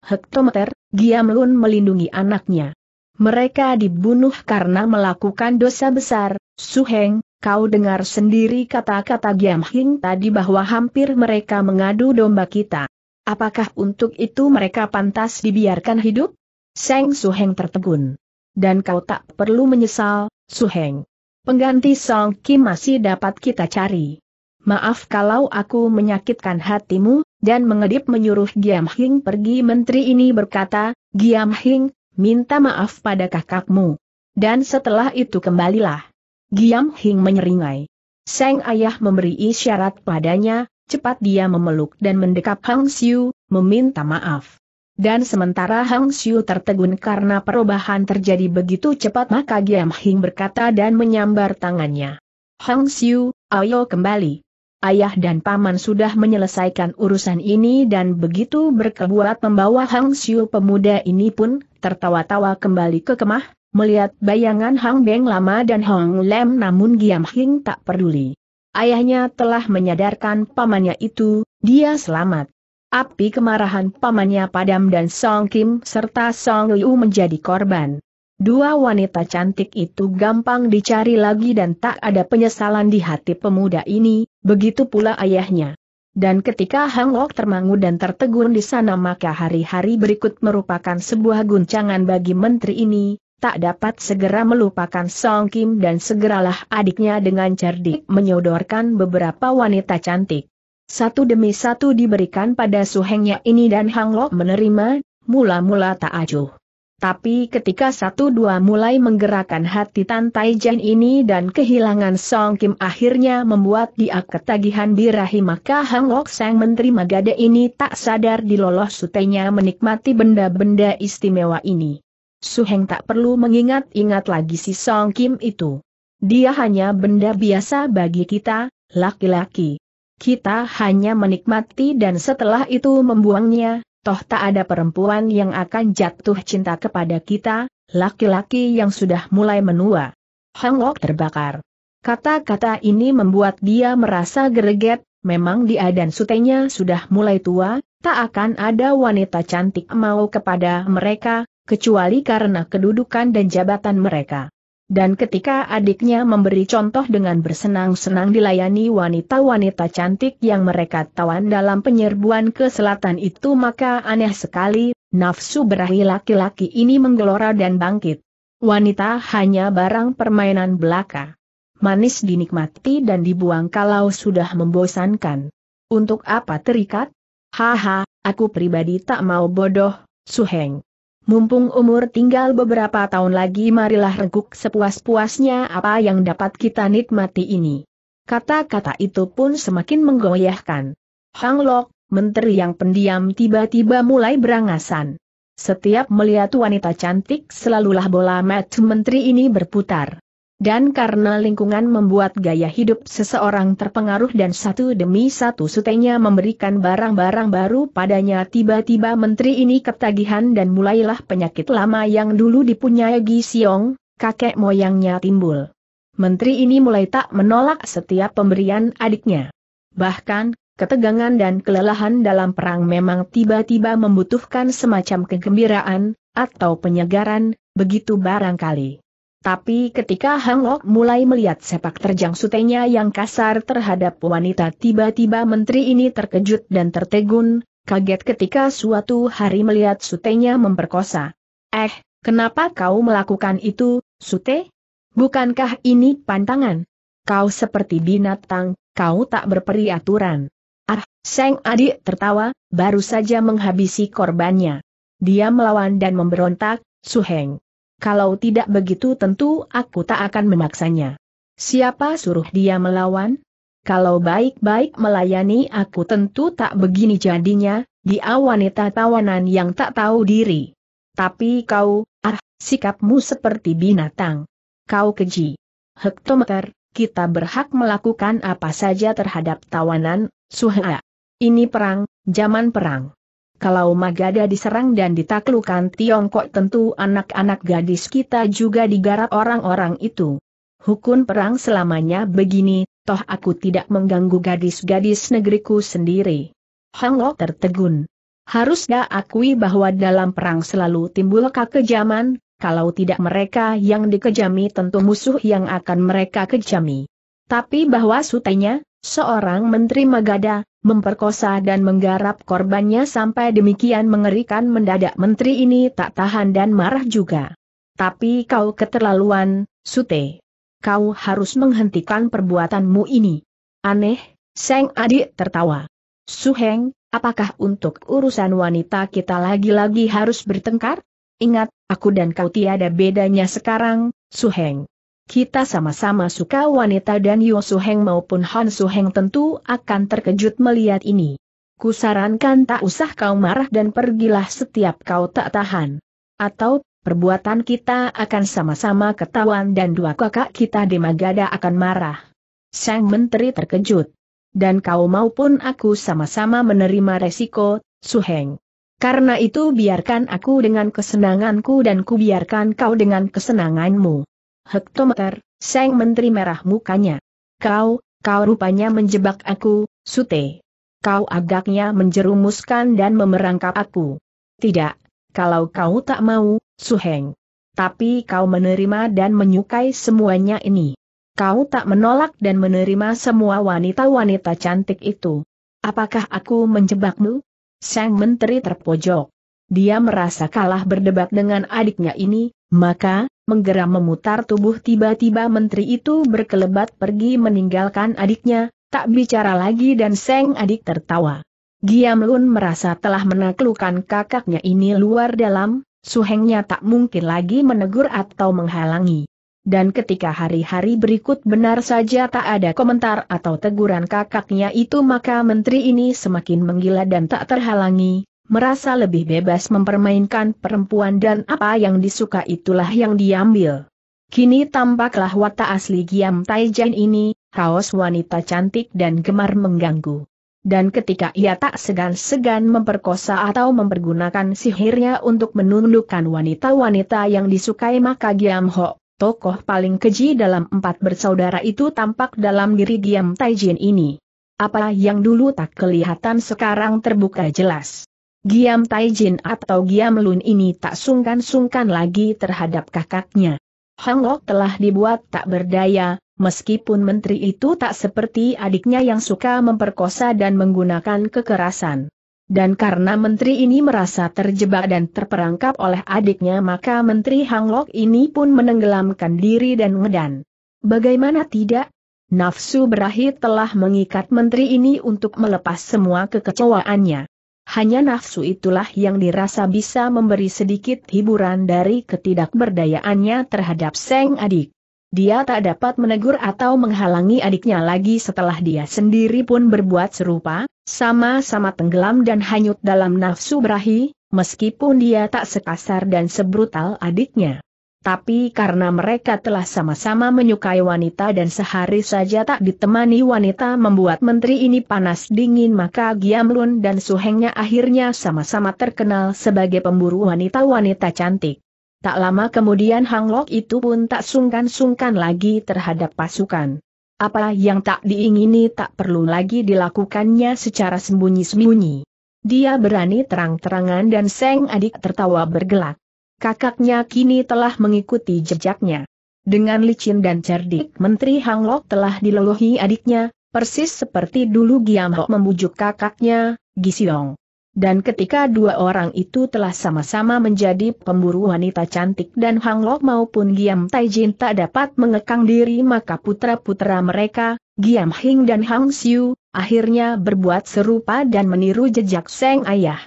Hektometer, Giam Lun melindungi anaknya. Mereka dibunuh karena melakukan dosa besar, Su Heng, kau dengar sendiri kata-kata Giam Hing tadi bahwa hampir mereka mengadu domba kita. Apakah untuk itu mereka pantas dibiarkan hidup? Seng Suheng tertegun. Dan kau tak perlu menyesal, Suheng. Pengganti Song Kim masih dapat kita cari. Maaf kalau aku menyakitkan hatimu, dan mengedip menyuruh Giam Hing pergi menteri ini berkata, Giam Hing, minta maaf pada kakakmu. Dan setelah itu kembalilah. Giam Hing menyeringai. Seng ayah memberi isyarat padanya, cepat dia memeluk dan mendekap Hang Xiu, meminta maaf. Dan sementara Hang Xiu tertegun karena perubahan terjadi begitu cepat maka Giam Hing berkata dan menyambar tangannya. Hang Xiu, ayo kembali. Ayah dan paman sudah menyelesaikan urusan ini dan begitu berkebuat membawa Hang Xiu pemuda ini pun tertawa-tawa kembali ke kemah, melihat bayangan Hang Beng lama dan Hang Lem namun Giam Hing tak peduli. Ayahnya telah menyadarkan pamannya itu, dia selamat. Api kemarahan pamannya padam dan Song Kim serta Song Liu menjadi korban. Dua wanita cantik itu gampang dicari lagi dan tak ada penyesalan di hati pemuda ini, begitu pula ayahnya. Dan ketika Hang Lok termangu dan tertegun di sana maka hari-hari berikut merupakan sebuah guncangan bagi menteri ini, tak dapat segera melupakan Song Kim dan segeralah adiknya dengan cerdik menyodorkan beberapa wanita cantik. Satu demi satu diberikan pada suhengnya ini dan Hang Lok menerima, mula-mula tak acuh. Tapi ketika satu dua mulai menggerakkan hati Tan Jin ini dan kehilangan Song Kim akhirnya membuat dia ketagihan birahi maka Hang Lok Sang Menteri Magade ini tak sadar diloloh sutenya menikmati benda-benda istimewa ini. Suheng tak perlu mengingat-ingat lagi si Song Kim itu. Dia hanya benda biasa bagi kita, laki-laki. Kita hanya menikmati dan setelah itu membuangnya, toh tak ada perempuan yang akan jatuh cinta kepada kita, laki-laki yang sudah mulai menua. Hang terbakar. Kata-kata ini membuat dia merasa gereget, memang dia dan sutenya sudah mulai tua, tak akan ada wanita cantik mau kepada mereka, kecuali karena kedudukan dan jabatan mereka. Dan ketika adiknya memberi contoh dengan bersenang-senang dilayani wanita-wanita cantik yang mereka tawan dalam penyerbuan ke selatan itu maka aneh sekali, nafsu berahi laki-laki ini menggelora dan bangkit. Wanita hanya barang permainan belaka. Manis dinikmati dan dibuang kalau sudah membosankan. Untuk apa terikat? Haha, aku pribadi tak mau bodoh, Suheng. Mumpung umur tinggal beberapa tahun lagi marilah reguk sepuas-puasnya apa yang dapat kita nikmati ini. Kata-kata itu pun semakin menggoyahkan. Hang Lok, menteri yang pendiam tiba-tiba mulai berangasan. Setiap melihat wanita cantik selalulah bola mata menteri ini berputar dan karena lingkungan membuat gaya hidup seseorang terpengaruh dan satu demi satu sutenya memberikan barang-barang baru padanya tiba-tiba menteri ini ketagihan dan mulailah penyakit lama yang dulu dipunyai Gi Siong, kakek moyangnya timbul. Menteri ini mulai tak menolak setiap pemberian adiknya. Bahkan, ketegangan dan kelelahan dalam perang memang tiba-tiba membutuhkan semacam kegembiraan, atau penyegaran, begitu barangkali. Tapi ketika Hang Lok mulai melihat sepak terjang sutenya yang kasar terhadap wanita tiba-tiba menteri ini terkejut dan tertegun, kaget ketika suatu hari melihat sutenya memperkosa. Eh, kenapa kau melakukan itu, sute? Bukankah ini pantangan? Kau seperti binatang, kau tak berperi aturan. Ah, Seng adik tertawa, baru saja menghabisi korbannya. Dia melawan dan memberontak, Suheng. Kalau tidak begitu tentu aku tak akan memaksanya. Siapa suruh dia melawan? Kalau baik-baik melayani aku tentu tak begini jadinya, dia wanita tawanan yang tak tahu diri. Tapi kau, ah, sikapmu seperti binatang. Kau keji. Hektometer, kita berhak melakukan apa saja terhadap tawanan, suha. Ini perang, zaman perang kalau Magada diserang dan ditaklukan Tiongkok tentu anak-anak gadis kita juga digarap orang-orang itu. Hukum perang selamanya begini, toh aku tidak mengganggu gadis-gadis negeriku sendiri. Hang Lo tertegun. Harusnya akui bahwa dalam perang selalu timbul kekejaman, kalau tidak mereka yang dikejami tentu musuh yang akan mereka kejami. Tapi bahwa sutenya, seorang Menteri Magada, memperkosa dan menggarap korbannya sampai demikian mengerikan mendadak menteri ini tak tahan dan marah juga. Tapi kau keterlaluan, Sute. Kau harus menghentikan perbuatanmu ini. Aneh, Seng adik tertawa. Suheng, apakah untuk urusan wanita kita lagi-lagi harus bertengkar? Ingat, aku dan kau tiada bedanya sekarang, Suheng. Kita sama-sama suka wanita dan Yo Heng maupun Han Su Heng tentu akan terkejut melihat ini. Kusarankan tak usah kau marah dan pergilah setiap kau tak tahan. Atau, perbuatan kita akan sama-sama ketahuan dan dua kakak kita di Magada akan marah. Sang Menteri terkejut. Dan kau maupun aku sama-sama menerima resiko, Heng. Karena itu biarkan aku dengan kesenanganku dan kubiarkan kau dengan kesenanganmu hektometer, Seng Menteri merah mukanya. Kau, kau rupanya menjebak aku, Sute. Kau agaknya menjerumuskan dan memerangkap aku. Tidak, kalau kau tak mau, Suheng. Tapi kau menerima dan menyukai semuanya ini. Kau tak menolak dan menerima semua wanita-wanita cantik itu. Apakah aku menjebakmu? Sang menteri terpojok dia merasa kalah berdebat dengan adiknya ini, maka, menggeram memutar tubuh tiba-tiba menteri itu berkelebat pergi meninggalkan adiknya, tak bicara lagi dan seng adik tertawa. Giam Lun merasa telah menaklukkan kakaknya ini luar dalam, suhengnya tak mungkin lagi menegur atau menghalangi. Dan ketika hari-hari berikut benar saja tak ada komentar atau teguran kakaknya itu maka menteri ini semakin menggila dan tak terhalangi, merasa lebih bebas mempermainkan perempuan dan apa yang disuka itulah yang diambil. Kini tampaklah watak asli Giam Taijan ini, haus wanita cantik dan gemar mengganggu. Dan ketika ia tak segan-segan memperkosa atau mempergunakan sihirnya untuk menundukkan wanita-wanita yang disukai maka Giam Ho tokoh paling keji dalam empat bersaudara itu tampak dalam diri Giam Taijin ini. Apa yang dulu tak kelihatan sekarang terbuka jelas. Giam Taijin atau Giam Lun ini tak sungkan-sungkan lagi terhadap kakaknya. Hang Lok telah dibuat tak berdaya, meskipun menteri itu tak seperti adiknya yang suka memperkosa dan menggunakan kekerasan. Dan karena menteri ini merasa terjebak dan terperangkap oleh adiknya maka menteri Hang Lok ini pun menenggelamkan diri dan ngedan. Bagaimana tidak? Nafsu berakhir telah mengikat menteri ini untuk melepas semua kekecewaannya. Hanya nafsu itulah yang dirasa bisa memberi sedikit hiburan dari ketidakberdayaannya terhadap Seng adik. Dia tak dapat menegur atau menghalangi adiknya lagi setelah dia sendiri pun berbuat serupa, sama-sama tenggelam dan hanyut dalam nafsu berahi, meskipun dia tak sekasar dan sebrutal adiknya tapi karena mereka telah sama-sama menyukai wanita dan sehari saja tak ditemani wanita membuat menteri ini panas dingin maka Giam Lun dan Suhengnya akhirnya sama-sama terkenal sebagai pemburu wanita-wanita cantik. Tak lama kemudian Hang Lok itu pun tak sungkan-sungkan lagi terhadap pasukan. Apa yang tak diingini tak perlu lagi dilakukannya secara sembunyi-sembunyi. Dia berani terang-terangan dan Seng adik tertawa bergelak kakaknya kini telah mengikuti jejaknya. Dengan licin dan cerdik Menteri Hang Lok telah dilolohi adiknya, persis seperti dulu Giam Ho membujuk kakaknya, Gisiong. Dan ketika dua orang itu telah sama-sama menjadi pemburu wanita cantik dan Hang Lok maupun Giam Taijin tak dapat mengekang diri maka putra-putra mereka, Giam Hing dan Hang Siu, akhirnya berbuat serupa dan meniru jejak Seng Ayah.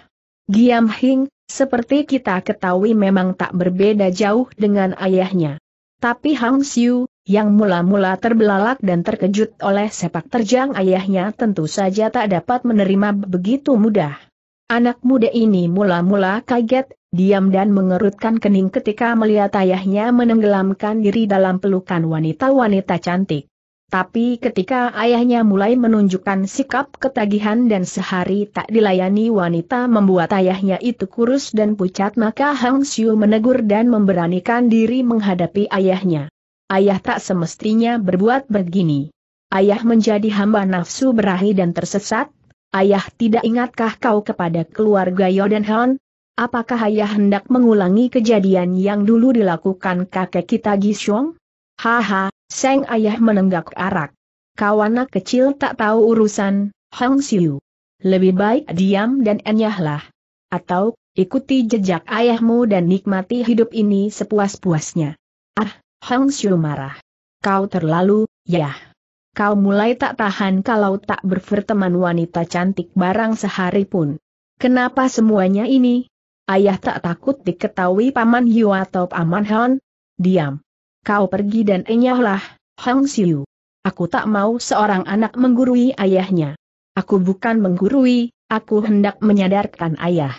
Giam Hing, seperti kita ketahui memang tak berbeda jauh dengan ayahnya. Tapi Hang Xiu, yang mula-mula terbelalak dan terkejut oleh sepak terjang ayahnya tentu saja tak dapat menerima begitu mudah. Anak muda ini mula-mula kaget, diam dan mengerutkan kening ketika melihat ayahnya menenggelamkan diri dalam pelukan wanita-wanita cantik. Tapi ketika ayahnya mulai menunjukkan sikap ketagihan dan sehari tak dilayani wanita membuat ayahnya itu kurus dan pucat maka Hang Xiu menegur dan memberanikan diri menghadapi ayahnya. Ayah tak semestinya berbuat begini. Ayah menjadi hamba nafsu berahi dan tersesat. Ayah tidak ingatkah kau kepada keluarga Yodenhan? Apakah ayah hendak mengulangi kejadian yang dulu dilakukan kakek kita Gisong? Haha, Seng Ayah menenggak arak. Kau anak kecil tak tahu urusan, Hong Siu. Lebih baik diam dan enyahlah. Atau, ikuti jejak ayahmu dan nikmati hidup ini sepuas-puasnya. Ah, Hong Siu marah. Kau terlalu, ya. Kau mulai tak tahan kalau tak berperteman wanita cantik barang sehari pun. Kenapa semuanya ini? Ayah tak takut diketahui Paman Yu atau Paman Han? Diam. Kau pergi dan enyahlah, Hang Siu. Aku tak mau seorang anak menggurui ayahnya. Aku bukan menggurui, aku hendak menyadarkan ayah.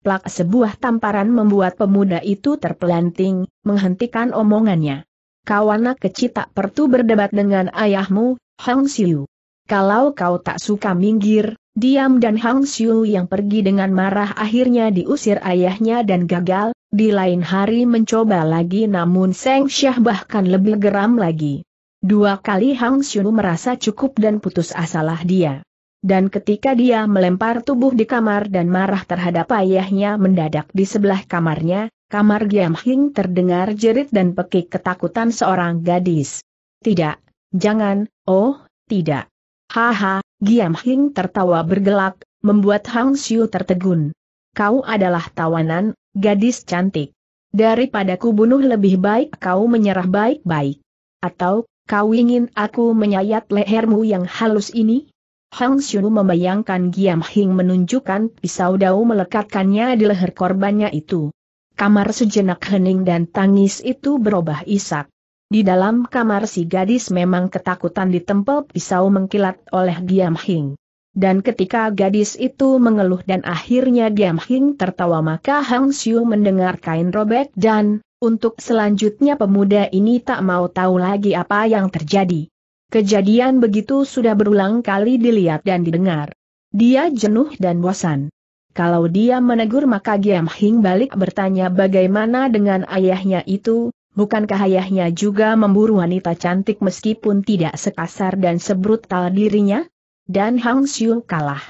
Plak sebuah tamparan membuat pemuda itu terpelanting, menghentikan omongannya. Kau anak kecil tak perlu berdebat dengan ayahmu, Hang Siu. Kalau kau tak suka minggir, diam dan Hang Siu yang pergi dengan marah akhirnya diusir ayahnya dan gagal, di lain hari mencoba lagi namun Seng Syah bahkan lebih geram lagi. Dua kali Hang Xiu merasa cukup dan putus asalah dia. Dan ketika dia melempar tubuh di kamar dan marah terhadap ayahnya mendadak di sebelah kamarnya, kamar Giam Hing terdengar jerit dan pekik ketakutan seorang gadis. Tidak, jangan, oh, tidak. Haha, Giam Hing tertawa bergelak, membuat Hang Xiu tertegun. Kau adalah tawanan, Gadis cantik. Daripada ku bunuh lebih baik kau menyerah baik-baik. Atau, kau ingin aku menyayat lehermu yang halus ini? Hang Xiu membayangkan Giam Hing menunjukkan pisau dao melekatkannya di leher korbannya itu. Kamar sejenak hening dan tangis itu berubah isak. Di dalam kamar si gadis memang ketakutan ditempel pisau mengkilat oleh Giam Hing. Dan ketika gadis itu mengeluh dan akhirnya Giam Hing tertawa maka Hang Xiu mendengar kain robek dan, untuk selanjutnya pemuda ini tak mau tahu lagi apa yang terjadi. Kejadian begitu sudah berulang kali dilihat dan didengar. Dia jenuh dan bosan. Kalau dia menegur maka Giam Hing balik bertanya bagaimana dengan ayahnya itu, bukankah ayahnya juga memburu wanita cantik meskipun tidak sekasar dan sebrutal dirinya? dan Hang Xiu kalah.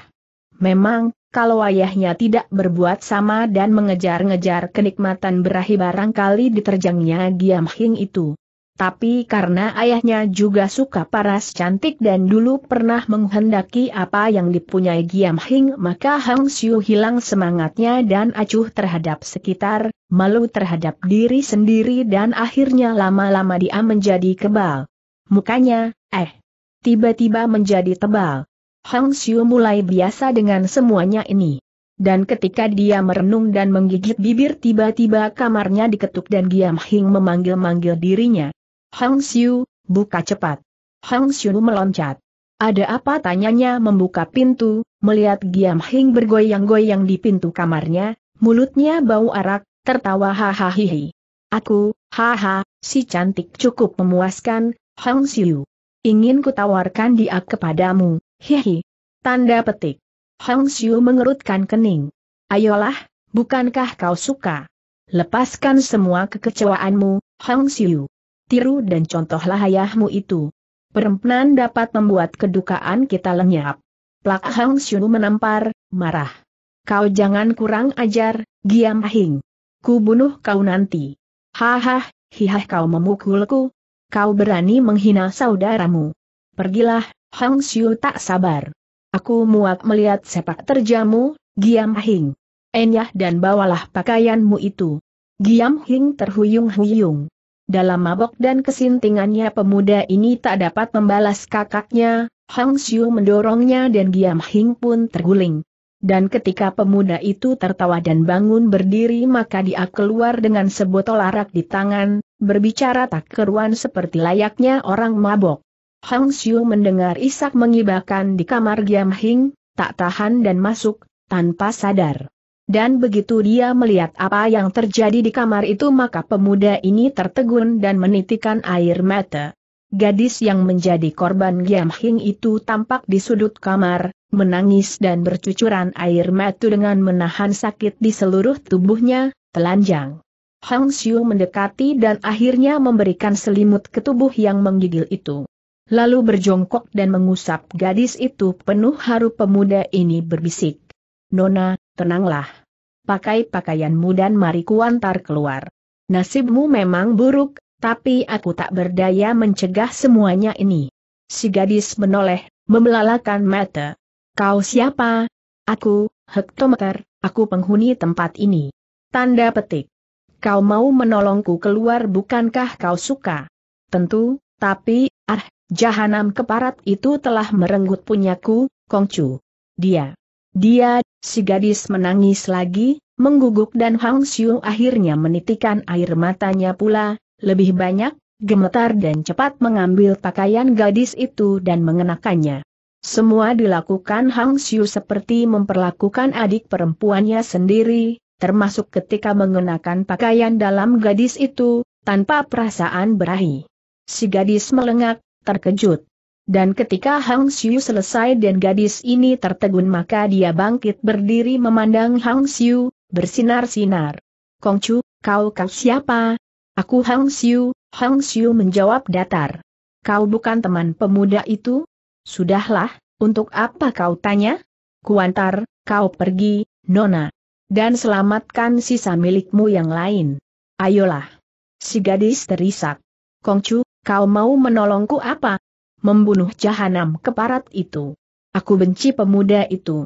Memang, kalau ayahnya tidak berbuat sama dan mengejar-ngejar kenikmatan berahi barangkali diterjangnya Giam Hing itu. Tapi karena ayahnya juga suka paras cantik dan dulu pernah menghendaki apa yang dipunyai Giam Hing maka Hang Xiu hilang semangatnya dan acuh terhadap sekitar, malu terhadap diri sendiri dan akhirnya lama-lama dia menjadi kebal. Mukanya, eh, tiba-tiba menjadi tebal. Hang Xiu mulai biasa dengan semuanya ini. Dan ketika dia merenung dan menggigit bibir tiba-tiba kamarnya diketuk dan Giam Hing memanggil-manggil dirinya. Hang Xiu, buka cepat. Hang Xiu meloncat. Ada apa tanyanya membuka pintu, melihat Giam Hing bergoyang-goyang di pintu kamarnya, mulutnya bau arak, tertawa hahaha. Aku, haha, si cantik cukup memuaskan, Hang Xiu. Ingin kutawarkan dia kepadamu, hihi. Tanda petik. Hong Xiu mengerutkan kening. Ayolah, bukankah kau suka? Lepaskan semua kekecewaanmu, Hong Xiu. Tiru dan contohlah ayahmu itu. Perempuan dapat membuat kedukaan kita lenyap. Plak Hong Xiu menampar, marah. Kau jangan kurang ajar, Giam Hing. Ku bunuh kau nanti. Hahaha, hihah kau memukulku, kau berani menghina saudaramu. Pergilah, Hang Xiu tak sabar. Aku muak melihat sepak terjamu, Giam Hing. Enyah dan bawalah pakaianmu itu. Giam Hing terhuyung-huyung. Dalam mabok dan kesintingannya pemuda ini tak dapat membalas kakaknya, Hang Xiu mendorongnya dan Giam Hing pun terguling. Dan ketika pemuda itu tertawa dan bangun berdiri maka dia keluar dengan sebotol arak di tangan, berbicara tak keruan seperti layaknya orang mabok. Hang Xiu mendengar isak mengibakan di kamar Giam Hing, tak tahan dan masuk, tanpa sadar. Dan begitu dia melihat apa yang terjadi di kamar itu maka pemuda ini tertegun dan menitikan air mata. Gadis yang menjadi korban Giam Hing itu tampak di sudut kamar, menangis dan bercucuran air mata dengan menahan sakit di seluruh tubuhnya, telanjang. Hang Xiu mendekati dan akhirnya memberikan selimut ke tubuh yang menggigil itu. Lalu berjongkok dan mengusap gadis itu penuh haru pemuda ini berbisik. Nona, tenanglah. Pakai pakaianmu dan mari kuantar keluar. Nasibmu memang buruk, tapi aku tak berdaya mencegah semuanya ini. Si gadis menoleh, membelalakan mata. Kau siapa? Aku, Hektometer, aku penghuni tempat ini. Tanda petik. Kau mau menolongku keluar bukankah kau suka? Tentu, tapi, ah, jahanam keparat itu telah merenggut punyaku, Kongcu. Dia. Dia, si gadis menangis lagi, mengguguk dan Hang Xiu akhirnya menitikan air matanya pula, lebih banyak, gemetar dan cepat mengambil pakaian gadis itu dan mengenakannya. Semua dilakukan Hang Xiu seperti memperlakukan adik perempuannya sendiri, termasuk ketika mengenakan pakaian dalam gadis itu, tanpa perasaan berahi. Si gadis melengak, terkejut. Dan ketika Hang Xiu selesai dan gadis ini tertegun maka dia bangkit berdiri memandang Hang Xiu, bersinar-sinar. Kong Chu, kau kau siapa? Aku Hang Xiu, Hang Xiu menjawab datar. Kau bukan teman pemuda itu? Sudahlah, untuk apa kau tanya? Kuantar, kau pergi, Nona. Dan selamatkan sisa milikmu yang lain. Ayolah. Si gadis terisak. Kongcu, kau mau menolongku apa? Membunuh jahanam keparat itu. Aku benci pemuda itu.